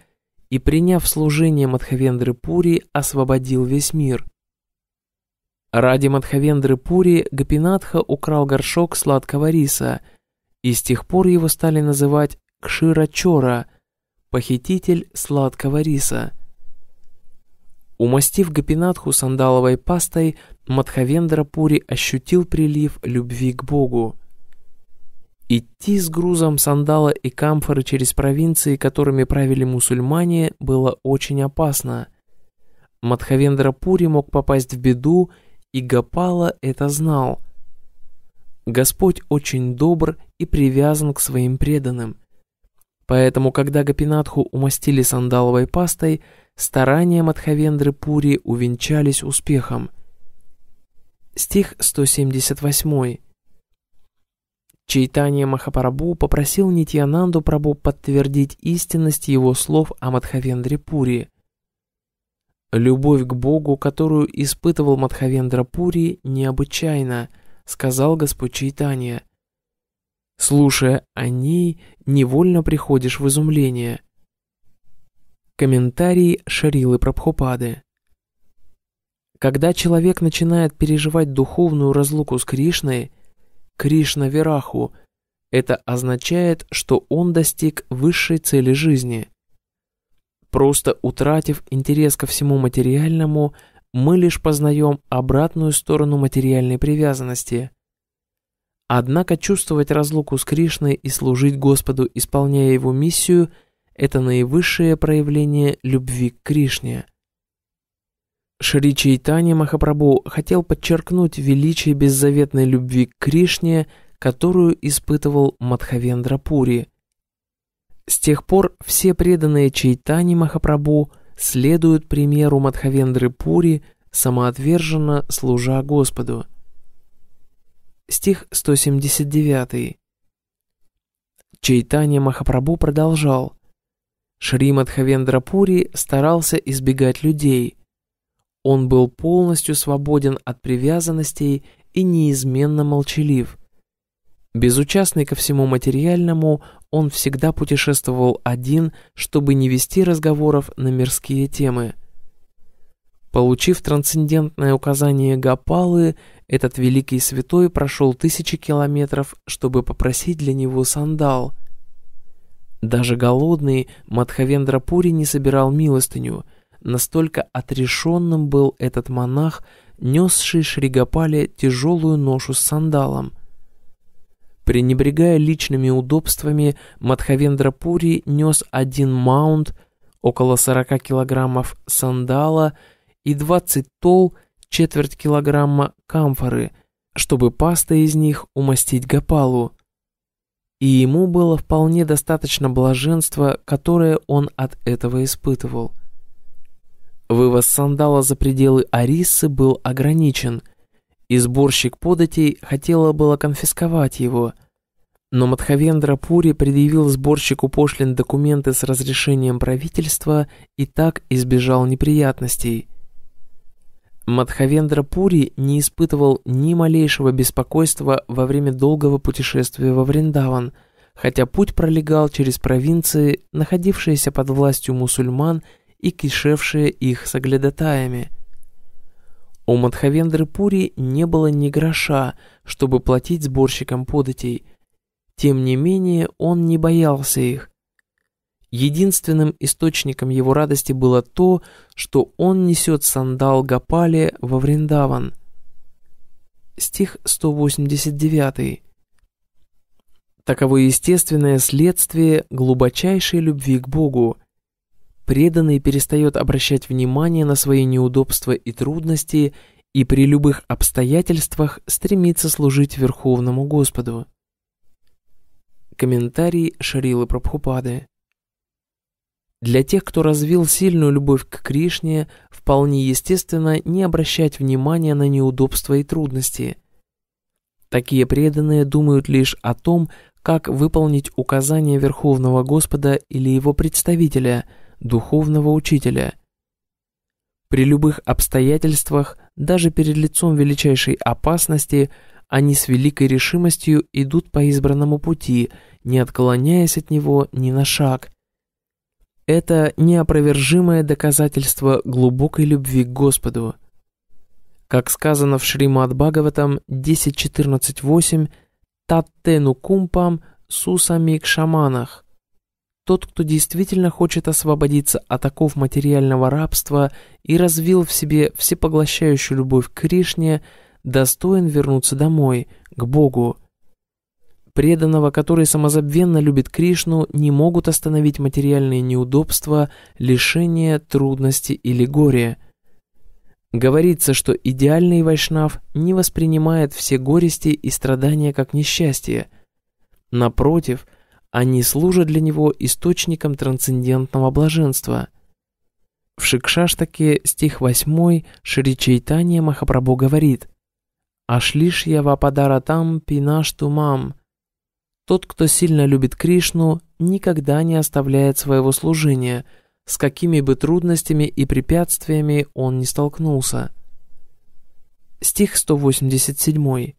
и, приняв служение Мадхавендры Пури, освободил весь мир. Ради Мадхавендры Пури Гапинатха украл горшок сладкого риса, и с тех пор его стали называть Кширачора, похититель сладкого риса. Умастив Гапинатху сандаловой пастой, Мадхавендра Пури ощутил прилив любви к Богу – Идти с грузом сандала и камфоры через провинции, которыми правили мусульмане, было очень опасно. Мадхавендра Пури мог попасть в беду, и Гапала это знал. Господь очень добр и привязан к своим преданным. Поэтому, когда Гапинатху умастили сандаловой пастой, старания Мадхавендры Пури увенчались успехом. Стих 178. Чайтанья Махапрабху попросил Нитьянанду Прабу подтвердить истинность его слов о Мадхавендре Пури. «Любовь к Богу, которую испытывал Мадхавендра Пури, необычайна», — сказал Господь Чайтанья. «Слушая о ней, невольно приходишь в изумление». Комментарий Шарилы Прабхупады Когда человек начинает переживать духовную разлуку с Кришной — Кришна Вераху. Это означает, что он достиг высшей цели жизни. Просто утратив интерес ко всему материальному, мы лишь познаем обратную сторону материальной привязанности. Однако чувствовать разлуку с Кришной и служить Господу, исполняя его миссию – это наивысшее проявление любви к Кришне – Шри Чайтани Махапрабху хотел подчеркнуть величие беззаветной любви к Кришне, которую испытывал Мадхавендра Пури. С тех пор все преданные Чайтани Махапрабху следуют примеру Мадхавендры Пури, самоотверженно служа Господу. Стих 179. Чайтани Махапрабху продолжал. Шри Мадхавендра Пури старался избегать людей – он был полностью свободен от привязанностей и неизменно молчалив. Безучастный ко всему материальному, он всегда путешествовал один, чтобы не вести разговоров на мирские темы. Получив трансцендентное указание Гапалы, этот великий святой прошел тысячи километров, чтобы попросить для него сандал. Даже голодный Мадхавендра Пури не собирал милостыню – Настолько отрешенным был этот монах, несший Шригопале тяжелую ношу с сандалом. Пренебрегая личными удобствами, Мадхавендрапури нес один маунт, около 40 килограммов сандала и 20 тол, четверть килограмма камфоры, чтобы паста из них умастить гапалу. И ему было вполне достаточно блаженства, которое он от этого испытывал – Вывоз сандала за пределы Арисы был ограничен, и сборщик податей хотела было конфисковать его. Но Мадхавендра Пури предъявил сборщику пошлин документы с разрешением правительства и так избежал неприятностей. Мадхавендра Пури не испытывал ни малейшего беспокойства во время долгого путешествия во Вриндаван, хотя путь пролегал через провинции, находившиеся под властью мусульман и кишевшие их соглядатаями. У Мадхавендры Пури не было ни гроша, чтобы платить сборщикам податей. Тем не менее, он не боялся их. Единственным источником его радости было то, что он несет сандал Гапали во Вриндаван. Стих 189. Таково естественное следствие глубочайшей любви к Богу – преданный перестает обращать внимание на свои неудобства и трудности и при любых обстоятельствах стремится служить Верховному Господу. Комментарий Шарилы Прабхупады для тех, кто развил сильную любовь к Кришне, вполне естественно не обращать внимания на неудобства и трудности. Такие преданные думают лишь о том, как выполнить указания Верховного Господа или его представителя – духовного учителя. При любых обстоятельствах, даже перед лицом величайшей опасности, они с великой решимостью идут по избранному пути, не отклоняясь от него ни на шаг. Это неопровержимое доказательство глубокой любви к Господу. Как сказано в Шримад Бхагаватам 10.14.8 «Таттену кумпам сусами к шаманах» тот, кто действительно хочет освободиться от оков материального рабства и развил в себе всепоглощающую любовь к Кришне, достоин вернуться домой, к Богу. Преданного, который самозабвенно любит Кришну, не могут остановить материальные неудобства, лишения, трудности или горе. Говорится, что идеальный вайшнав не воспринимает все горести и страдания как несчастье. Напротив – они служат для него источником трансцендентного блаженства. В Шикшаштаке стих 8 Шри Чайтанья Махапрабху говорит там падаратам пинаштумам» Тот, кто сильно любит Кришну, никогда не оставляет своего служения, с какими бы трудностями и препятствиями он не столкнулся. Стих 187.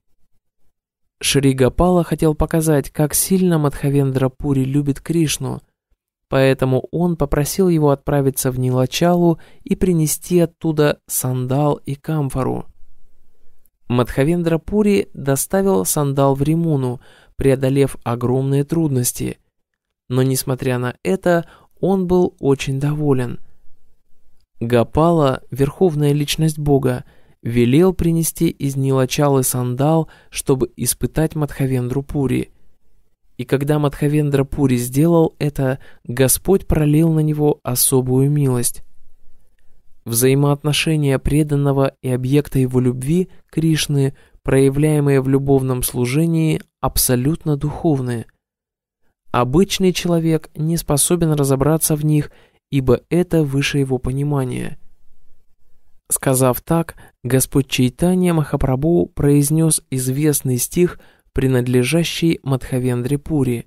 Шри Гапала хотел показать, как сильно Мадхавендра Пури любит Кришну, поэтому он попросил его отправиться в Нилачалу и принести оттуда сандал и камфору. Мадхавендра Пури доставил сандал в Римуну, преодолев огромные трудности. Но несмотря на это, он был очень доволен. Гапала, верховная личность Бога, велел принести из Нилачалы сандал, чтобы испытать Мадхавендру Пури. И когда Мадхавендра Пури сделал это, Господь пролил на него особую милость. Взаимоотношения преданного и объекта его любви, Кришны, проявляемые в любовном служении, абсолютно духовные. Обычный человек не способен разобраться в них, ибо это выше его понимания – Сказав так, Господь Чайтанья Махапрабху произнес известный стих, принадлежащий Мадхавендре Пури.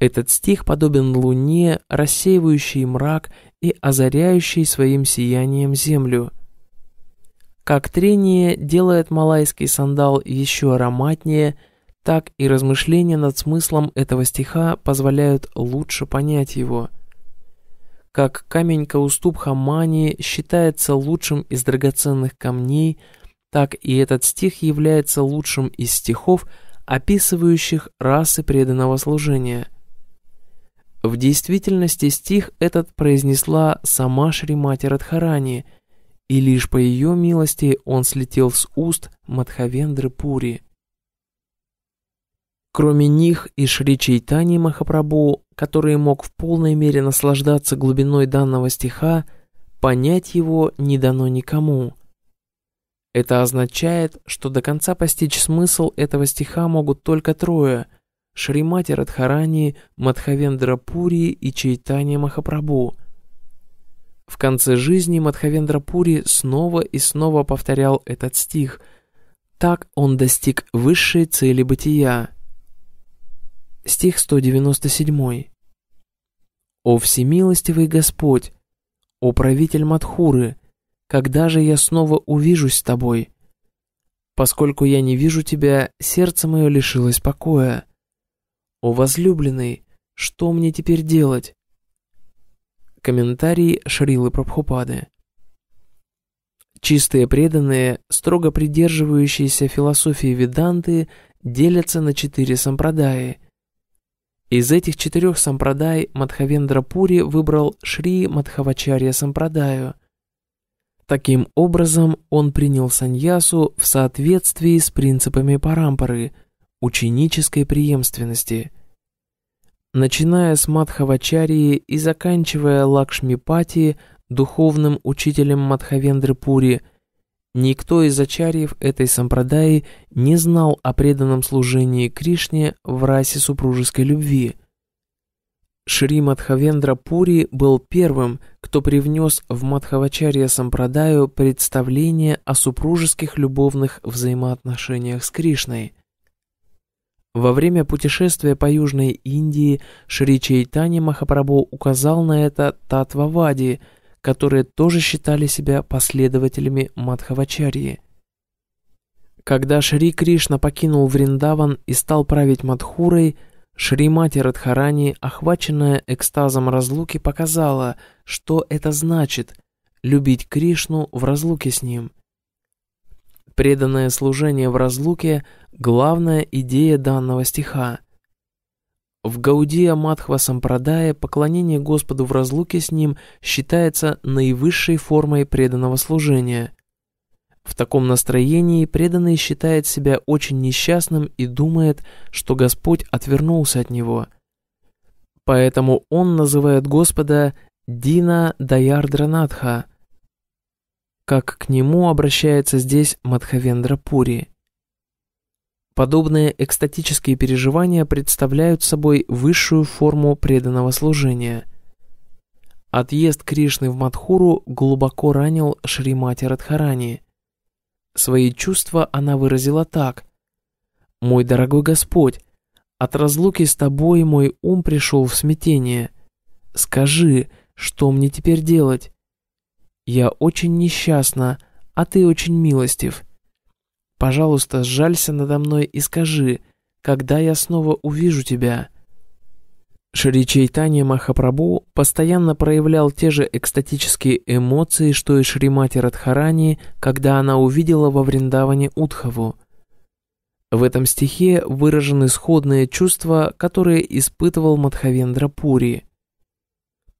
Этот стих подобен луне, рассеивающей мрак и озаряющей своим сиянием землю. Как трение делает малайский сандал еще ароматнее, так и размышления над смыслом этого стиха позволяют лучше понять его – как камень уступ Хамани считается лучшим из драгоценных камней, так и этот стих является лучшим из стихов, описывающих расы преданного служения. В действительности стих этот произнесла сама Шримати Радхарани, и лишь по ее милости он слетел с уст Мадхавендры Пури. Кроме них и Шри Чайтани Махапрабху, который мог в полной мере наслаждаться глубиной данного стиха, понять его не дано никому. Это означает, что до конца постичь смысл этого стиха могут только трое – Шримати Радхарани, Мадхавендра Пури и Чайтани Махапрабху. В конце жизни Мадхавендра Пури снова и снова повторял этот стих. Так он достиг высшей цели бытия – стих 197. «О всемилостивый Господь, о правитель Матхуры, когда же я снова увижусь с тобой? Поскольку я не вижу тебя, сердце мое лишилось покоя. О возлюбленный, что мне теперь делать?» Комментарий Шрилы Прабхупады. Чистые преданные, строго придерживающиеся философии веданты, делятся на четыре сампрадаи – из этих четырех Сампрадай Мадхавендра выбрал Шри Мадхавачарья Сампрадаю. Таким образом, он принял саньясу в соответствии с принципами парампары, ученической преемственности. Начиная с Мадхавачарьи и заканчивая Лакшмипати, духовным учителем Мадхавендры Никто из ачарьев этой сампрадаи не знал о преданном служении Кришне в расе супружеской любви. Шри Мадхавендра Пури был первым, кто привнес в Мадхавачарья Сампрадаю представление о супружеских любовных взаимоотношениях с Кришной. Во время путешествия по Южной Индии Шри Чайтани Махапрабху указал на это Татвавади – которые тоже считали себя последователями Мадхавачарьи. Когда Шри Кришна покинул Вриндаван и стал править Мадхурой, Шри Мати Радхарани, охваченная экстазом разлуки, показала, что это значит – любить Кришну в разлуке с ним. Преданное служение в разлуке – главная идея данного стиха. В Гаудия Мадхва Сампрадая поклонение Господу в разлуке с Ним считается наивысшей формой преданного служения. В таком настроении преданный считает себя очень несчастным и думает, что Господь отвернулся от него. Поэтому он называет Господа Дина Даярдранатха, как к нему обращается здесь Мадхавендра Пури – Подобные экстатические переживания представляют собой высшую форму преданного служения. Отъезд Кришны в Мадхуру глубоко ранил Шримати Радхарани. Свои чувства она выразила так. «Мой дорогой Господь, от разлуки с тобой мой ум пришел в смятение. Скажи, что мне теперь делать? Я очень несчастна, а ты очень милостив». Пожалуйста, сжалься надо мной и скажи, когда я снова увижу тебя?» Шри Чайтани Махапрабу постоянно проявлял те же экстатические эмоции, что и Шримати Радхарани, когда она увидела во Вриндаване Утхаву. В этом стихе выражены сходные чувства, которые испытывал Мадхавендра Пури.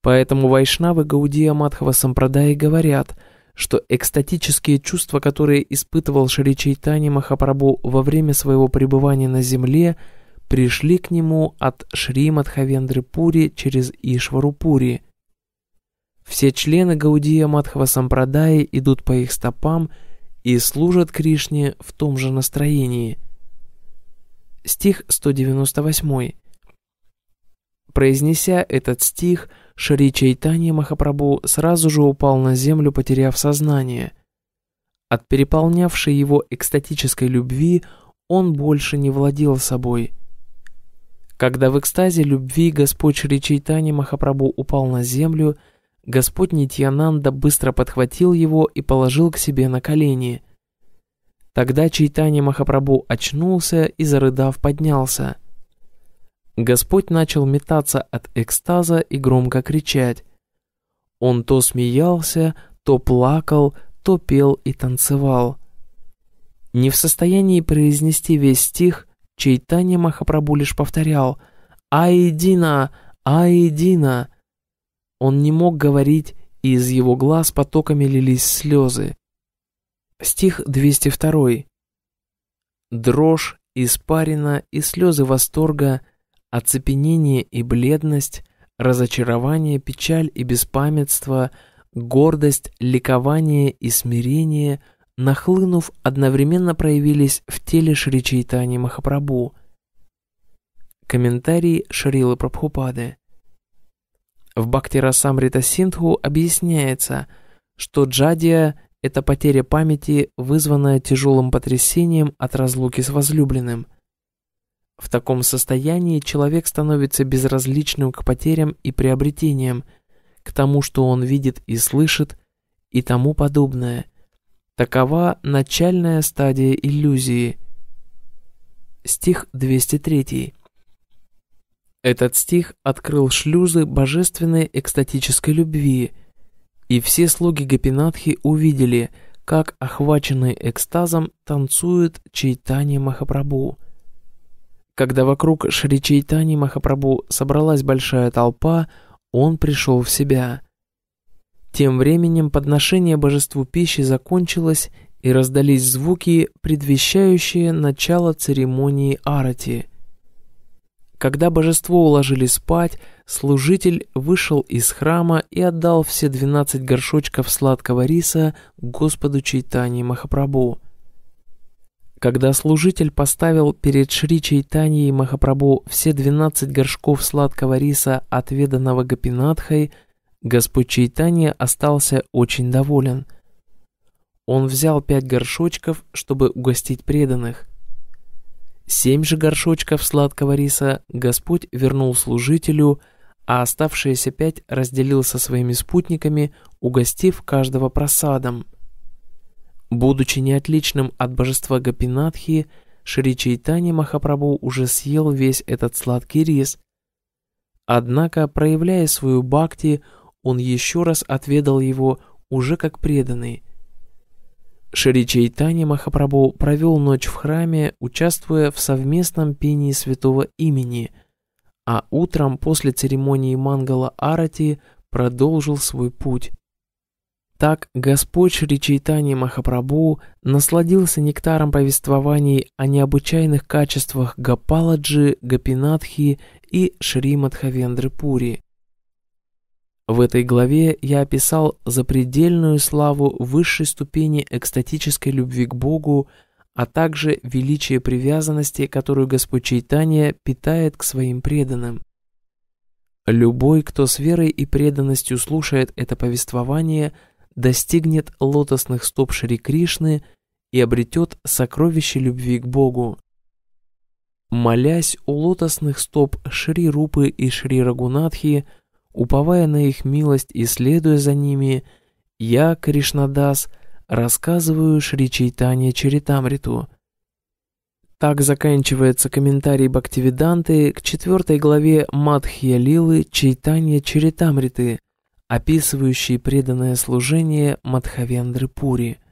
Поэтому вайшнавы Гаудия Мадхава Сампрадаи говорят – что экстатические чувства, которые испытывал Шри Чайтани Махапрабху во время своего пребывания на земле, пришли к нему от Шри Мадхавендры Пури через Ишвару Пури. Все члены Гаудия Мадхава Сампрадаи идут по их стопам и служат Кришне в том же настроении. Стих 198. Произнеся этот стих – Шри Чайтани Махапрабху сразу же упал на землю, потеряв сознание. От переполнявшей его экстатической любви он больше не владел собой. Когда в экстазе любви Господь Шри Чайтани Махапрабху упал на землю, Господь Нитьянанда быстро подхватил его и положил к себе на колени. Тогда Чайтани Махапрабху очнулся и, зарыдав, поднялся – Господь начал метаться от экстаза и громко кричать. Он то смеялся, то плакал, то пел и танцевал. Не в состоянии произнести весь стих, Чайтанья Махапрабху лишь повторял «Айдина! Айдина!» Он не мог говорить, и из его глаз потоками лились слезы. Стих 202. Дрожь, испарина и слезы восторга – Оцепенение и бледность, разочарование, печаль и беспамятство, гордость, ликование и смирение, нахлынув, одновременно проявились в теле Шри Чайтани Махапрабху. Комментарий Шрилы Прабхупады. В Бхактирасамрита Синдху объясняется, что джадия – это потеря памяти, вызванная тяжелым потрясением от разлуки с возлюбленным – в таком состоянии человек становится безразличным к потерям и приобретениям, к тому, что он видит и слышит, и тому подобное. Такова начальная стадия иллюзии. Стих 203. Этот стих открыл шлюзы божественной экстатической любви, и все слуги Гапинатхи увидели, как охваченный экстазом танцует Чайтани Махапрабху. Когда вокруг Шри Чайтани Махапрабху собралась большая толпа, он пришел в себя. Тем временем подношение божеству пищи закончилось, и раздались звуки, предвещающие начало церемонии арати. Когда божество уложили спать, служитель вышел из храма и отдал все двенадцать горшочков сладкого риса Господу Чайтани Махапрабху когда служитель поставил перед Шри Чайтаньей Махапрабху все двенадцать горшков сладкого риса, отведанного Гапинатхой, Господь Чайтанья остался очень доволен. Он взял пять горшочков, чтобы угостить преданных. Семь же горшочков сладкого риса Господь вернул служителю, а оставшиеся пять разделил со своими спутниками, угостив каждого просадом – Будучи неотличным от божества Гапинатхи, Шри Чайтани Махапрабху уже съел весь этот сладкий рис. Однако, проявляя свою бхакти, он еще раз отведал его уже как преданный. Шри Чайтани Махапрабху провел ночь в храме, участвуя в совместном пении святого имени, а утром после церемонии Мангала Арати продолжил свой путь. Так Господь Шри Чайтани Махапрабху насладился нектаром повествований о необычайных качествах Гапаладжи, Гапинадхи и Шри Мадхавендры Пури. В этой главе я описал запредельную славу высшей ступени экстатической любви к Богу, а также величие привязанности, которую Господь Чайтания питает к своим преданным. Любой, кто с верой и преданностью слушает это повествование – достигнет лотосных стоп Шри Кришны и обретет сокровище любви к Богу. Молясь у лотосных стоп Шри Рупы и Шри Рагунатхи, уповая на их милость и следуя за ними, я, Кришнадас, рассказываю Шри Чайтанья Чаритамриту. Так заканчивается комментарий Бхактивиданты к четвертой главе Мадхья Лилы Чайтанья Чаритамриты, описывающий преданное служение Мадхавендры Пури,